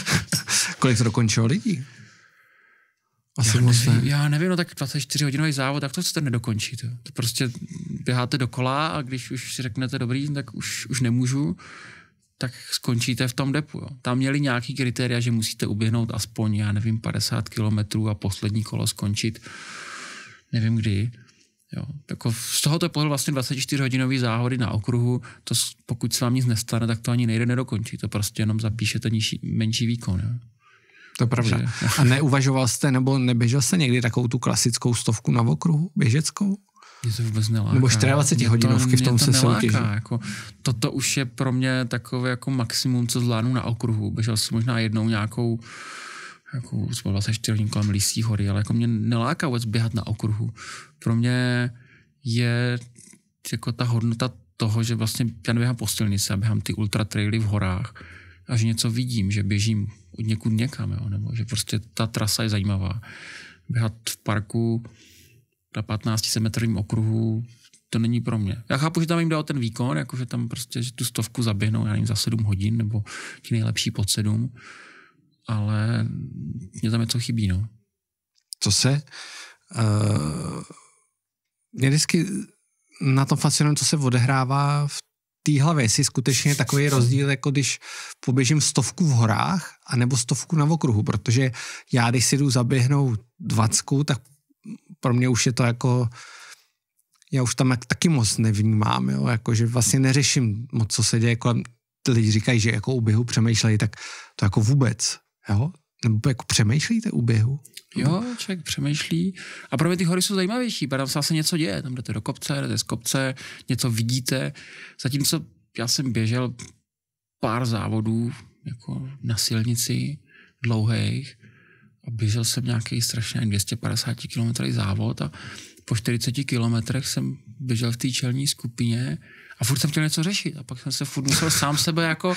Kolik to dokončilo lidí? Asi já vlastně. nevím, Já nevím, no tak 24-hodinový závod, tak to chcete nedokončit? Jo? To prostě běháte dokola a když už si řeknete dobrý, tak už, už nemůžu, tak skončíte v tom depu. Jo? Tam měli nějaký kritéria, že musíte uběhnout aspoň, já nevím, 50 kilometrů a poslední kolo skončit nevím kdy. Jo, jako z tohoto pohledu vlastně 24-hodinový závody na okruhu, to pokud se vám nic nestane, tak to ani nejde nedokončit. To prostě jenom zapíšete nižší, menší výkon. Jo. To je pravda. A neuvažoval jste nebo neběžel jste někdy takovou tu klasickou stovku na okruhu, běžeckou? Mě to vůbec neláká. Nebo 24 hodinovky v tom to se soutěží. Jako, toto už je pro mě takové jako maximum, co zvládnu na okruhu. Běžel jsem možná jednou nějakou jako jsme vlastně čtyřní kolem Lisí hory, ale jako mě neláká vůbec běhat na okruhu. Pro mě je jako ta hodnota toho, že vlastně já neběhám po silnici, já běhám ty ultra traily v horách a že něco vidím, že běžím od někud někam, jo, nebo že prostě ta trasa je zajímavá. Běhat v parku na 15 metrovém okruhu, to není pro mě. Já chápu, že tam jim dal ten výkon, jakože tam prostě že tu stovku zaběhnou, já nevím, za 7 hodin, nebo ti nejlepší pod 7, ale mě tam něco chybí, no. Co se... Uh, mě vždycky na tom fascinuje, co se odehrává v hlavě, věci skutečně takový rozdíl, jako když poběžím stovku v horách anebo stovku na okruhu, protože já, když si jdu zaběhnout dvacku, tak pro mě už je to jako já už tam taky moc nevnímám, jo? Jako, že vlastně neřeším moc, co se děje kolem. Lidi říkají, že jako u běhu přemýšlejí, tak to jako vůbec. Jo? Nebo jako přemýšlíte u běhu? Jo, člověk přemýšlí. A právě ty hory jsou zajímavější, protože tam se zase něco děje. Tam jdete do kopce, jdete z kopce, něco vidíte. Zatímco já jsem běžel pár závodů jako na silnici dlouhých a běžel jsem nějaký strašně 250 km závod a po 40 kilometrech jsem běžel v té čelní skupině a furt jsem chtěl něco řešit. A pak jsem se furt musel sám sebe jako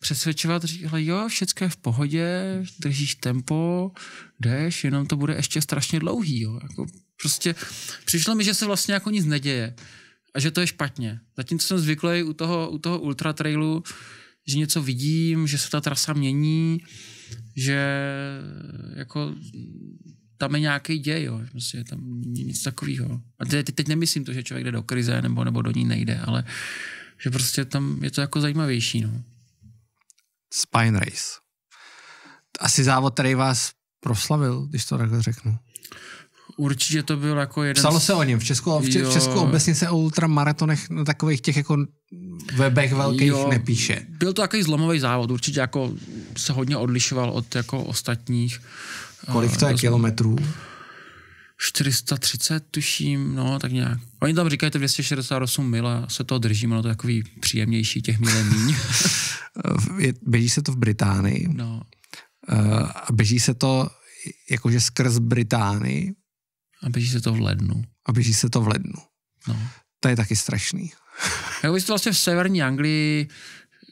přesvědčovat, říkal, jo, všechno je v pohodě, držíš tempo, jdeš, jenom to bude ještě strašně dlouhý. Jo. Jako prostě přišlo mi, že se vlastně jako nic neděje a že to je špatně. Zatímco jsem zvyklý u toho, u toho ultra trailu, že něco vidím, že se ta trasa mění, že jako tam je nějaký děj, jo. Prostě je tam nic takového. A teď, teď nemyslím to, že člověk jde do krize nebo, nebo do ní nejde, ale že prostě tam je to jako zajímavější. No. Spine Race. Asi závod, který vás proslavil, když to takhle řeknu. Určitě to byl jako jeden... Psalo se o něm. V Česku, v, Česku, v Česku obecně se o ultramaratonech na no, takových těch jako webech velkých jo, nepíše. Byl to takový zlomový závod. Určitě jako se hodně odlišoval od jako ostatních. Kolik to je eh, kilometrů? 430, tuším, no, tak nějak. Oni tam říkají, to 268 mil a se to drží, ono to je takový příjemnější těch mil míň. běží se to v Británii. No. Eh, a běží se to jakože skrz Británii. A běží se to v lednu. A běží se to v lednu. No. To je taky strašný. jako to vlastně v severní Anglii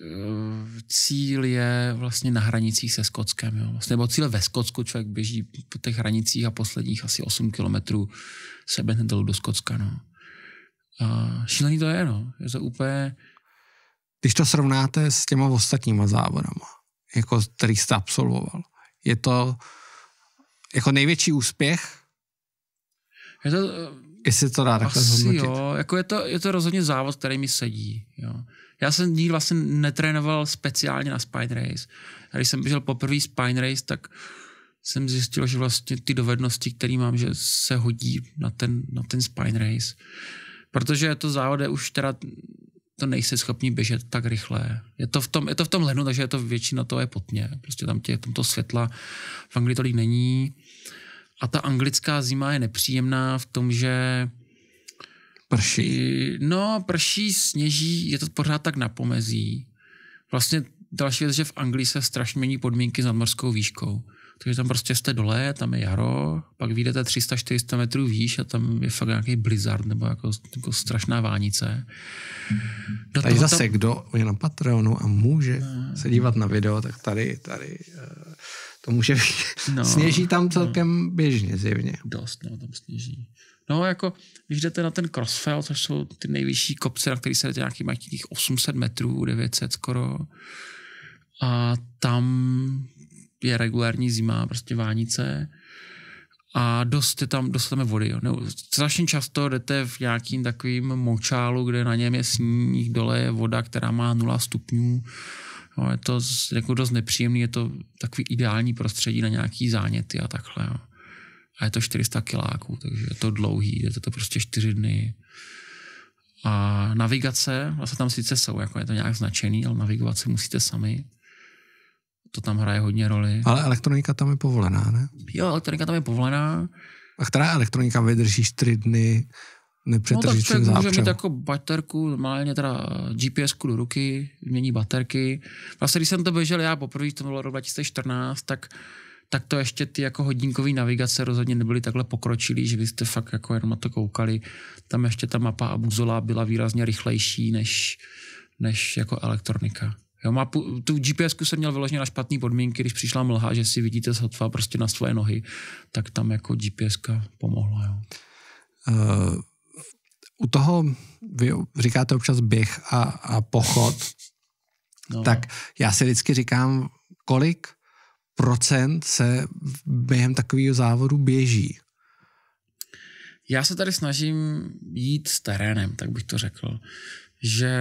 Eh, cíl je vlastně na hranicích se Skotskem. Jo. Vlastně, nebo cíl ve Skotsku, člověk běží po těch hranicích a posledních asi 8 kilometrů se dolů do Skotska. No. A šílený to je, no. Je to úplně... Když to srovnáte s těma ostatníma závodama, jako, který jste absolvoval, je to jako největší úspěch? Je to, eh, Jestli to dá takhle asi zhodnotit. Jo, jako je to, je to rozhodně závod, který mi sedí. Jo. Já jsem nikdy vlastně netrénoval speciálně na Spine Race. A když jsem běžel poprvé Spine Race, tak jsem zjistil, že vlastně ty dovednosti, které mám, že se hodí na ten, na ten Spine Race. Protože to závode už teda to nejsi schopný běžet tak rychle. Je to v tom, je to v tom lednu, takže je to většina to je potně. Prostě tam tě, tam to světla v Anglii tolik není. A ta anglická zima je nepříjemná v tom, že Prší? No, prší, sněží, je to pořád tak na pomezí. Vlastně další věc, že v Anglii se strašně mění podmínky s nadmorskou výškou. Takže tam prostě jste dole, tam je jaro, pak vyjdete 300-400 metrů výš a tam je fakt nějaký blizzard nebo jako, jako strašná vánice. Do tady zase, tam... kdo je na Patreonu a může no. se dívat na video, tak tady, tady eh, to může být. No, sněží tam celkem no. běžně, zjevně. Dost, no, tam sněží. No jako, když jdete na ten Crossfell, což jsou ty nejvyšší kopce, na který se jdete nějakých mají těch 800 metrů, 900 skoro, a tam je regulární zima, prostě vánice a dost je tam, dost tam je vody. Jo. strašně často jdete v nějakým takovým močálu, kde na něm je sníh, dole je voda, která má 0 stupňů. Jo, no, je to jako dost nepříjemný, je to takový ideální prostředí na nějaký záněty a takhle. Jo a je to 400 kiláků, takže je to dlouhý, je to to prostě 4 dny. A navigace, vlastně tam sice jsou, jako je to nějak značený, ale navigovat si musíte sami. To tam hraje hodně roli. Ale elektronika tam je povolená, ne? Jo, elektronika tam je povolená. A která elektronika vydrží 4 dny nepřetržitým no, tak může mít jako baterku, normálně teda gps do ruky, mění baterky. Vlastně, když jsem to běžel já poprvé, to bylo rok 2014, tak tak to ještě ty jako hodinkový navigace rozhodně nebyly takhle pokročilý, že byste jste fakt jako jenom na to koukali. Tam ještě ta mapa a buzola byla výrazně rychlejší než, než jako elektronika. Jo, mapu, tu gps jsem měl vyloženě na špatné podmínky, když přišla mlha, že si vidíte sotva prostě na svoje nohy, tak tam jako gps pomohla. Jo. Uh, u toho, vy říkáte občas běh a, a pochod, no. tak já si vždycky říkám, kolik procent se během takového závodu běží? Já se tady snažím jít s terénem, tak bych to řekl. Že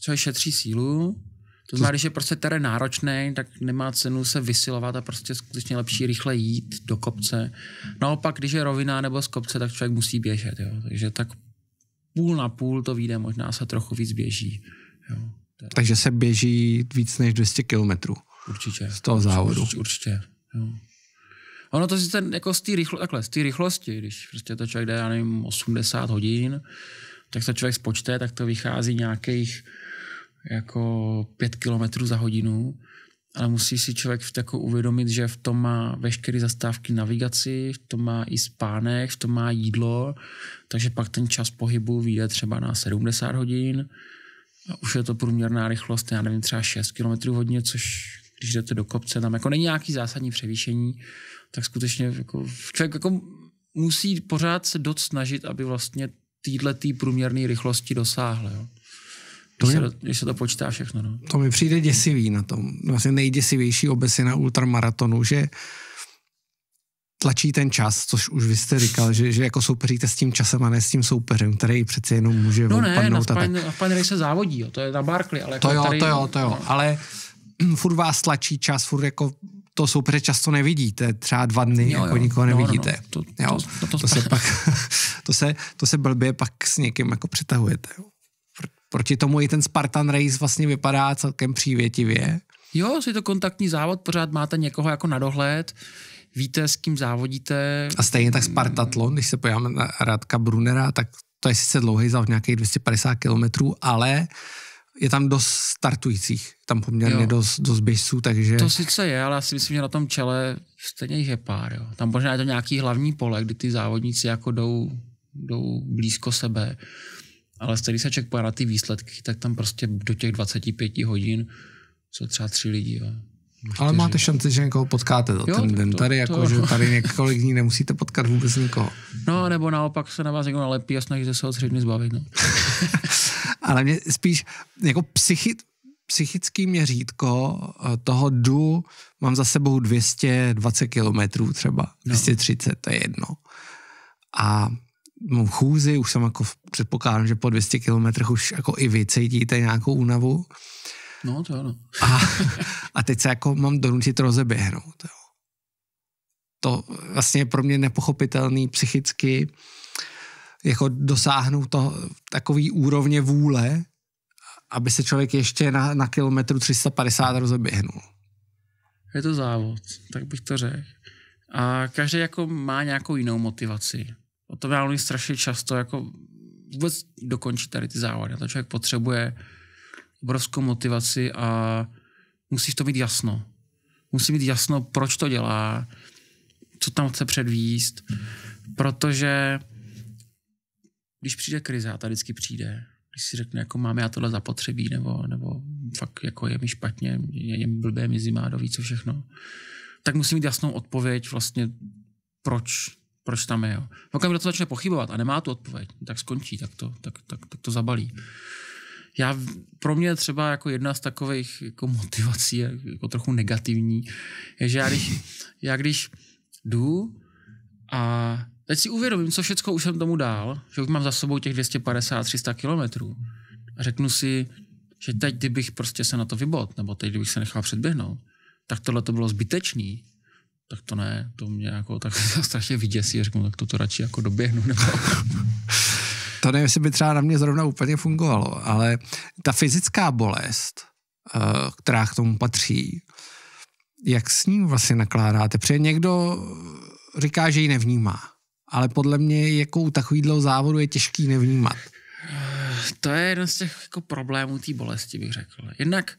člověk šetří sílu, to znamená, když je prostě terén náročný, tak nemá cenu se vysilovat a prostě skutečně lepší rychle jít do kopce. Naopak, když je rovina nebo z kopce, tak člověk musí běžet. Jo. Takže tak půl na půl to vyjde, možná se trochu víc běží. Jo. Takže se běží víc než 200 kilometrů. Určitě. Z toho závodu. Určitě. určitě jo. Ono to si ten, jako z té rychlo, rychlosti, když prostě to člověk jde, já nevím, 80 hodin, tak se člověk spočte, tak to vychází nějakých jako 5 kilometrů za hodinu, ale musí si člověk jako uvědomit, že v tom má veškeré zastávky navigaci, v tom má i spánek, v tom má jídlo, takže pak ten čas pohybu vyjde třeba na 70 hodin a už je to průměrná rychlost, já nevím, třeba 6 km hodině, což když jdete do kopce, tam jako není nějaký zásadní převýšení, tak skutečně jako, člověk jako musí pořád se dost snažit, aby vlastně týhle tý průměrné rychlosti dosáhl. Jo. To mě, se, když se to počítá všechno. No. To mi přijde děsivý na tom. Vlastně nejděsivější obecně na ultramaratonu, že tlačí ten čas, což už vy jste říkal, že, že jako soupeříte s tím časem a ne s tím soupeřem, který přece jenom může no ne, padnout. No ne, na Span, tak... se závodí, jo, to je na Barkley. Ale to jako jo, tady, to jo, to jo, no. ale furt vás tlačí čas, furt jako to jsou často nevidíte, třeba dva dny jo, jako jo. nikoho nevidíte. No, no. To, jo. To, to, to, se pak, to, se, to se blbě pak s někým jako přetahujete. Jo. Proti tomu i ten Spartan Race vlastně vypadá celkem přívětivě. Jo, je to kontaktní závod, pořád máte někoho jako na dohled, víte, s kým závodíte. A stejně tak Spartatlon, když se podíváme na Radka Brunera, tak to je sice dlouhý závod, nějakých 250 kilometrů, ale je tam dost startujících, tam poměrně jo. dost, dost běžců, takže... To sice je, ale já si myslím, že na tom čele stejně je pár, jo. Tam možná je to nějaký hlavní pole, kdy ty závodníci jako jdou, jdou blízko sebe, ale stejně se člověk pojá na ty výsledky, tak tam prostě do těch 25 hodin jsou třeba tři lidi, jo. Můžete ale máte šanci, že někoho potkáte za jo, ten den. To, tady, jako, to, že no. tady několik dní nemusíte potkat vůbec nikoho. No, nebo naopak se na vás někdo nalepí a snaží se ho zřejmě zbavit. No. ale mě spíš jako psychi, psychický měřítko eh, toho jdu, mám za sebou 220 kilometrů třeba, no. 230, to je jedno. A mám chůzi, už jsem jako předpokládám, že po 200 kilometrech už jako i vy cítíte nějakou únavu. No, to ano. a, a teď se jako mám donutit rozeběhnout. To vlastně je pro mě nepochopitelný psychicky, jako dosáhnout to, takový úrovně vůle, aby se člověk ještě na, na kilometru 350 rozeběhnul. Je to závod, tak bych to řekl. A každý jako má nějakou jinou motivaci. O tom já mluvím strašně často, jako vůbec dokončit tady ty závody. To člověk potřebuje obrovskou motivaci a musíš to mít jasno. Musí mít jasno, proč to dělá, co tam chce předvíst, protože když přijde krize, a ta vždycky přijde, když si řekne, jako mám já tohle zapotřebí, nebo, nebo fakt jako je mi špatně, je, je mi blbé, mi zima, doví, co všechno, tak musí mít jasnou odpověď vlastně, proč, proč tam je. Jo. V okamžiku to začne pochybovat a nemá tu odpověď, tak skončí, tak to, tak, tak, tak to zabalí. Já, pro mě třeba jako jedna z takových jako motivací, jako trochu negativní, je, že já když, já když jdu a Teď si uvědomím, co všechno už jsem tomu dál, že už mám za sebou těch 250-300 kilometrů. A řeknu si, že teď, kdybych prostě se na to vybot, nebo teď, kdybych se nechal předběhnout, tak tohle to bylo zbytečný, tak to ne, to mě jako tak strašně vyděsí, řeknu, tak to, to radši jako doběhnu. Nebo... to nevím, jestli by třeba na mě zrovna úplně fungovalo, ale ta fyzická bolest, eh, která k tomu patří, jak s ním vlastně nakládáte? Protože někdo říká, že ji nevnímá ale podle mě jako u takového závodu je těžký nevnímat. To je jeden z těch jako problémů té bolesti, bych řekl. Jednak,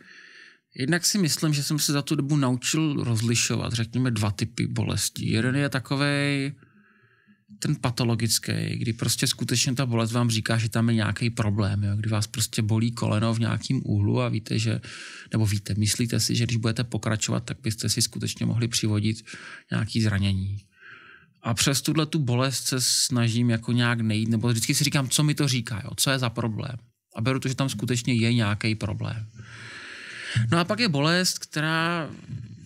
jednak si myslím, že jsem se za tu dobu naučil rozlišovat, řekněme, dva typy bolestí. Jeden je takový ten patologický, kdy prostě skutečně ta bolest vám říká, že tam je nějaký problém, jo? kdy vás prostě bolí koleno v nějakém úhlu a víte, že, nebo víte, myslíte si, že když budete pokračovat, tak byste si skutečně mohli přivodit nějaký zranění. A přes tuhle tu bolest se snažím jako nějak nejít, nebo vždycky si říkám, co mi to říká, jo? co je za problém. A beru to, že tam skutečně je nějaký problém. No a pak je bolest, která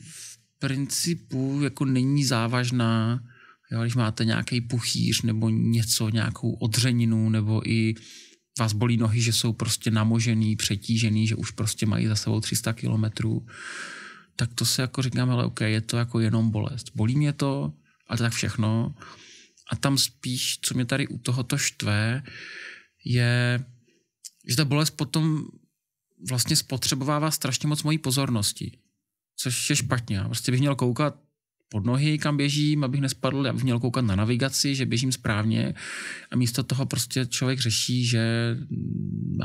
v principu jako není závažná, jo? když máte nějaký puchýř nebo něco, nějakou odřeninu, nebo i vás bolí nohy, že jsou prostě namožený, přetížený, že už prostě mají za sebou 300 kilometrů, tak to se jako říkám, ale OK, je to jako jenom bolest. Bolí mě to, a tak všechno. A tam spíš, co mě tady u tohoto štve, je, že ta bolest potom vlastně spotřebovává strašně moc mojí pozornosti, což je špatně. Prostě bych měl koukat pod nohy, kam běžím, abych nespadl, já bych měl koukat na navigaci, že běžím správně a místo toho prostě člověk řeší, že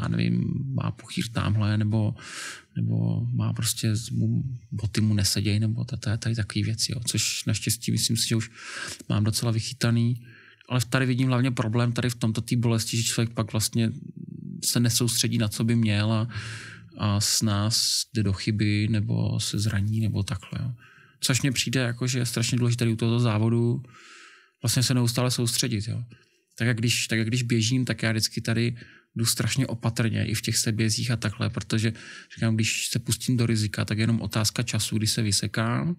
já nevím, má pochýr tamhle, nebo nebo má prostě, mu, boty mu nesedějí, nebo tady, tady takové věci, jo. což naštěstí myslím si, že už mám docela vychytaný, ale tady vidím hlavně problém tady v tomto té bolesti, že člověk pak vlastně se nesoustředí na co by měl a, a s nás jde do chyby, nebo se zraní, nebo takhle. Jo. Což mně přijde jako, že je strašně důležité u tohoto závodu vlastně se neustále soustředit. Jo. Tak jak když, tak jak když běžím, tak já vždycky tady jdu strašně opatrně i v těch sebězích a takhle, protože říkám, když se pustím do rizika, tak je jenom otázka času, kdy se vysekám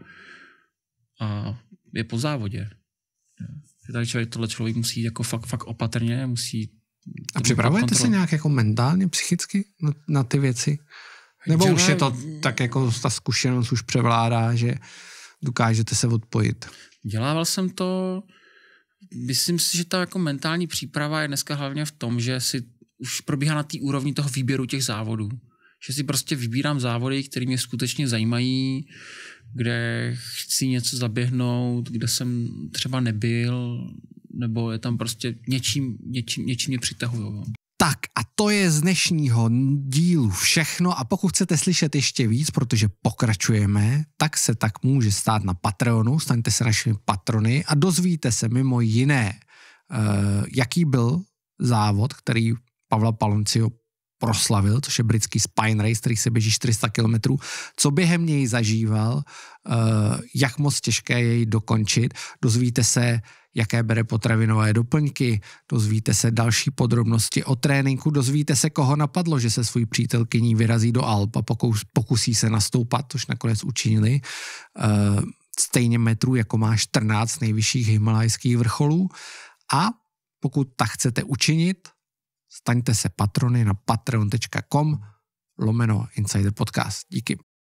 a je po závodě. Tady člověk, tohle člověk musí jako fakt, fakt opatrně, musí... A připravujete se nějak jako mentálně, psychicky na, na ty věci? Nebo Dělá... už je to tak jako ta zkušenost už převládá, že dokážete se odpojit? Dělával jsem to, myslím si, že ta jako mentální příprava je dneska hlavně v tom, že si už probíhá na té úrovni toho výběru těch závodů. Že si prostě vybírám závody, které mě skutečně zajímají, kde chci něco zaběhnout, kde jsem třeba nebyl, nebo je tam prostě něčím, něčím, něčím mě přitahují. Tak a to je z dnešního dílu všechno a pokud chcete slyšet ještě víc, protože pokračujeme, tak se tak může stát na Patreonu, staňte se našimi patrony a dozvíte se mimo jiné, eh, jaký byl závod, který Pavla Palancio proslavil, což je britský spine race, který se běží 400 km. Co během něj zažíval, eh, jak moc těžké je jej dokončit, dozvíte se, jaké bere potravinové doplňky, dozvíte se další podrobnosti o tréninku, dozvíte se, koho napadlo, že se svůj přítelkyní vyrazí do Alp a pokus, pokusí se nastoupat, což nakonec učinili, eh, stejně metrů, jako má 14 nejvyšších himalajských vrcholů a pokud tak chcete učinit, Staňte se patrony na patreon.com lomeno Insider Podcast. Díky.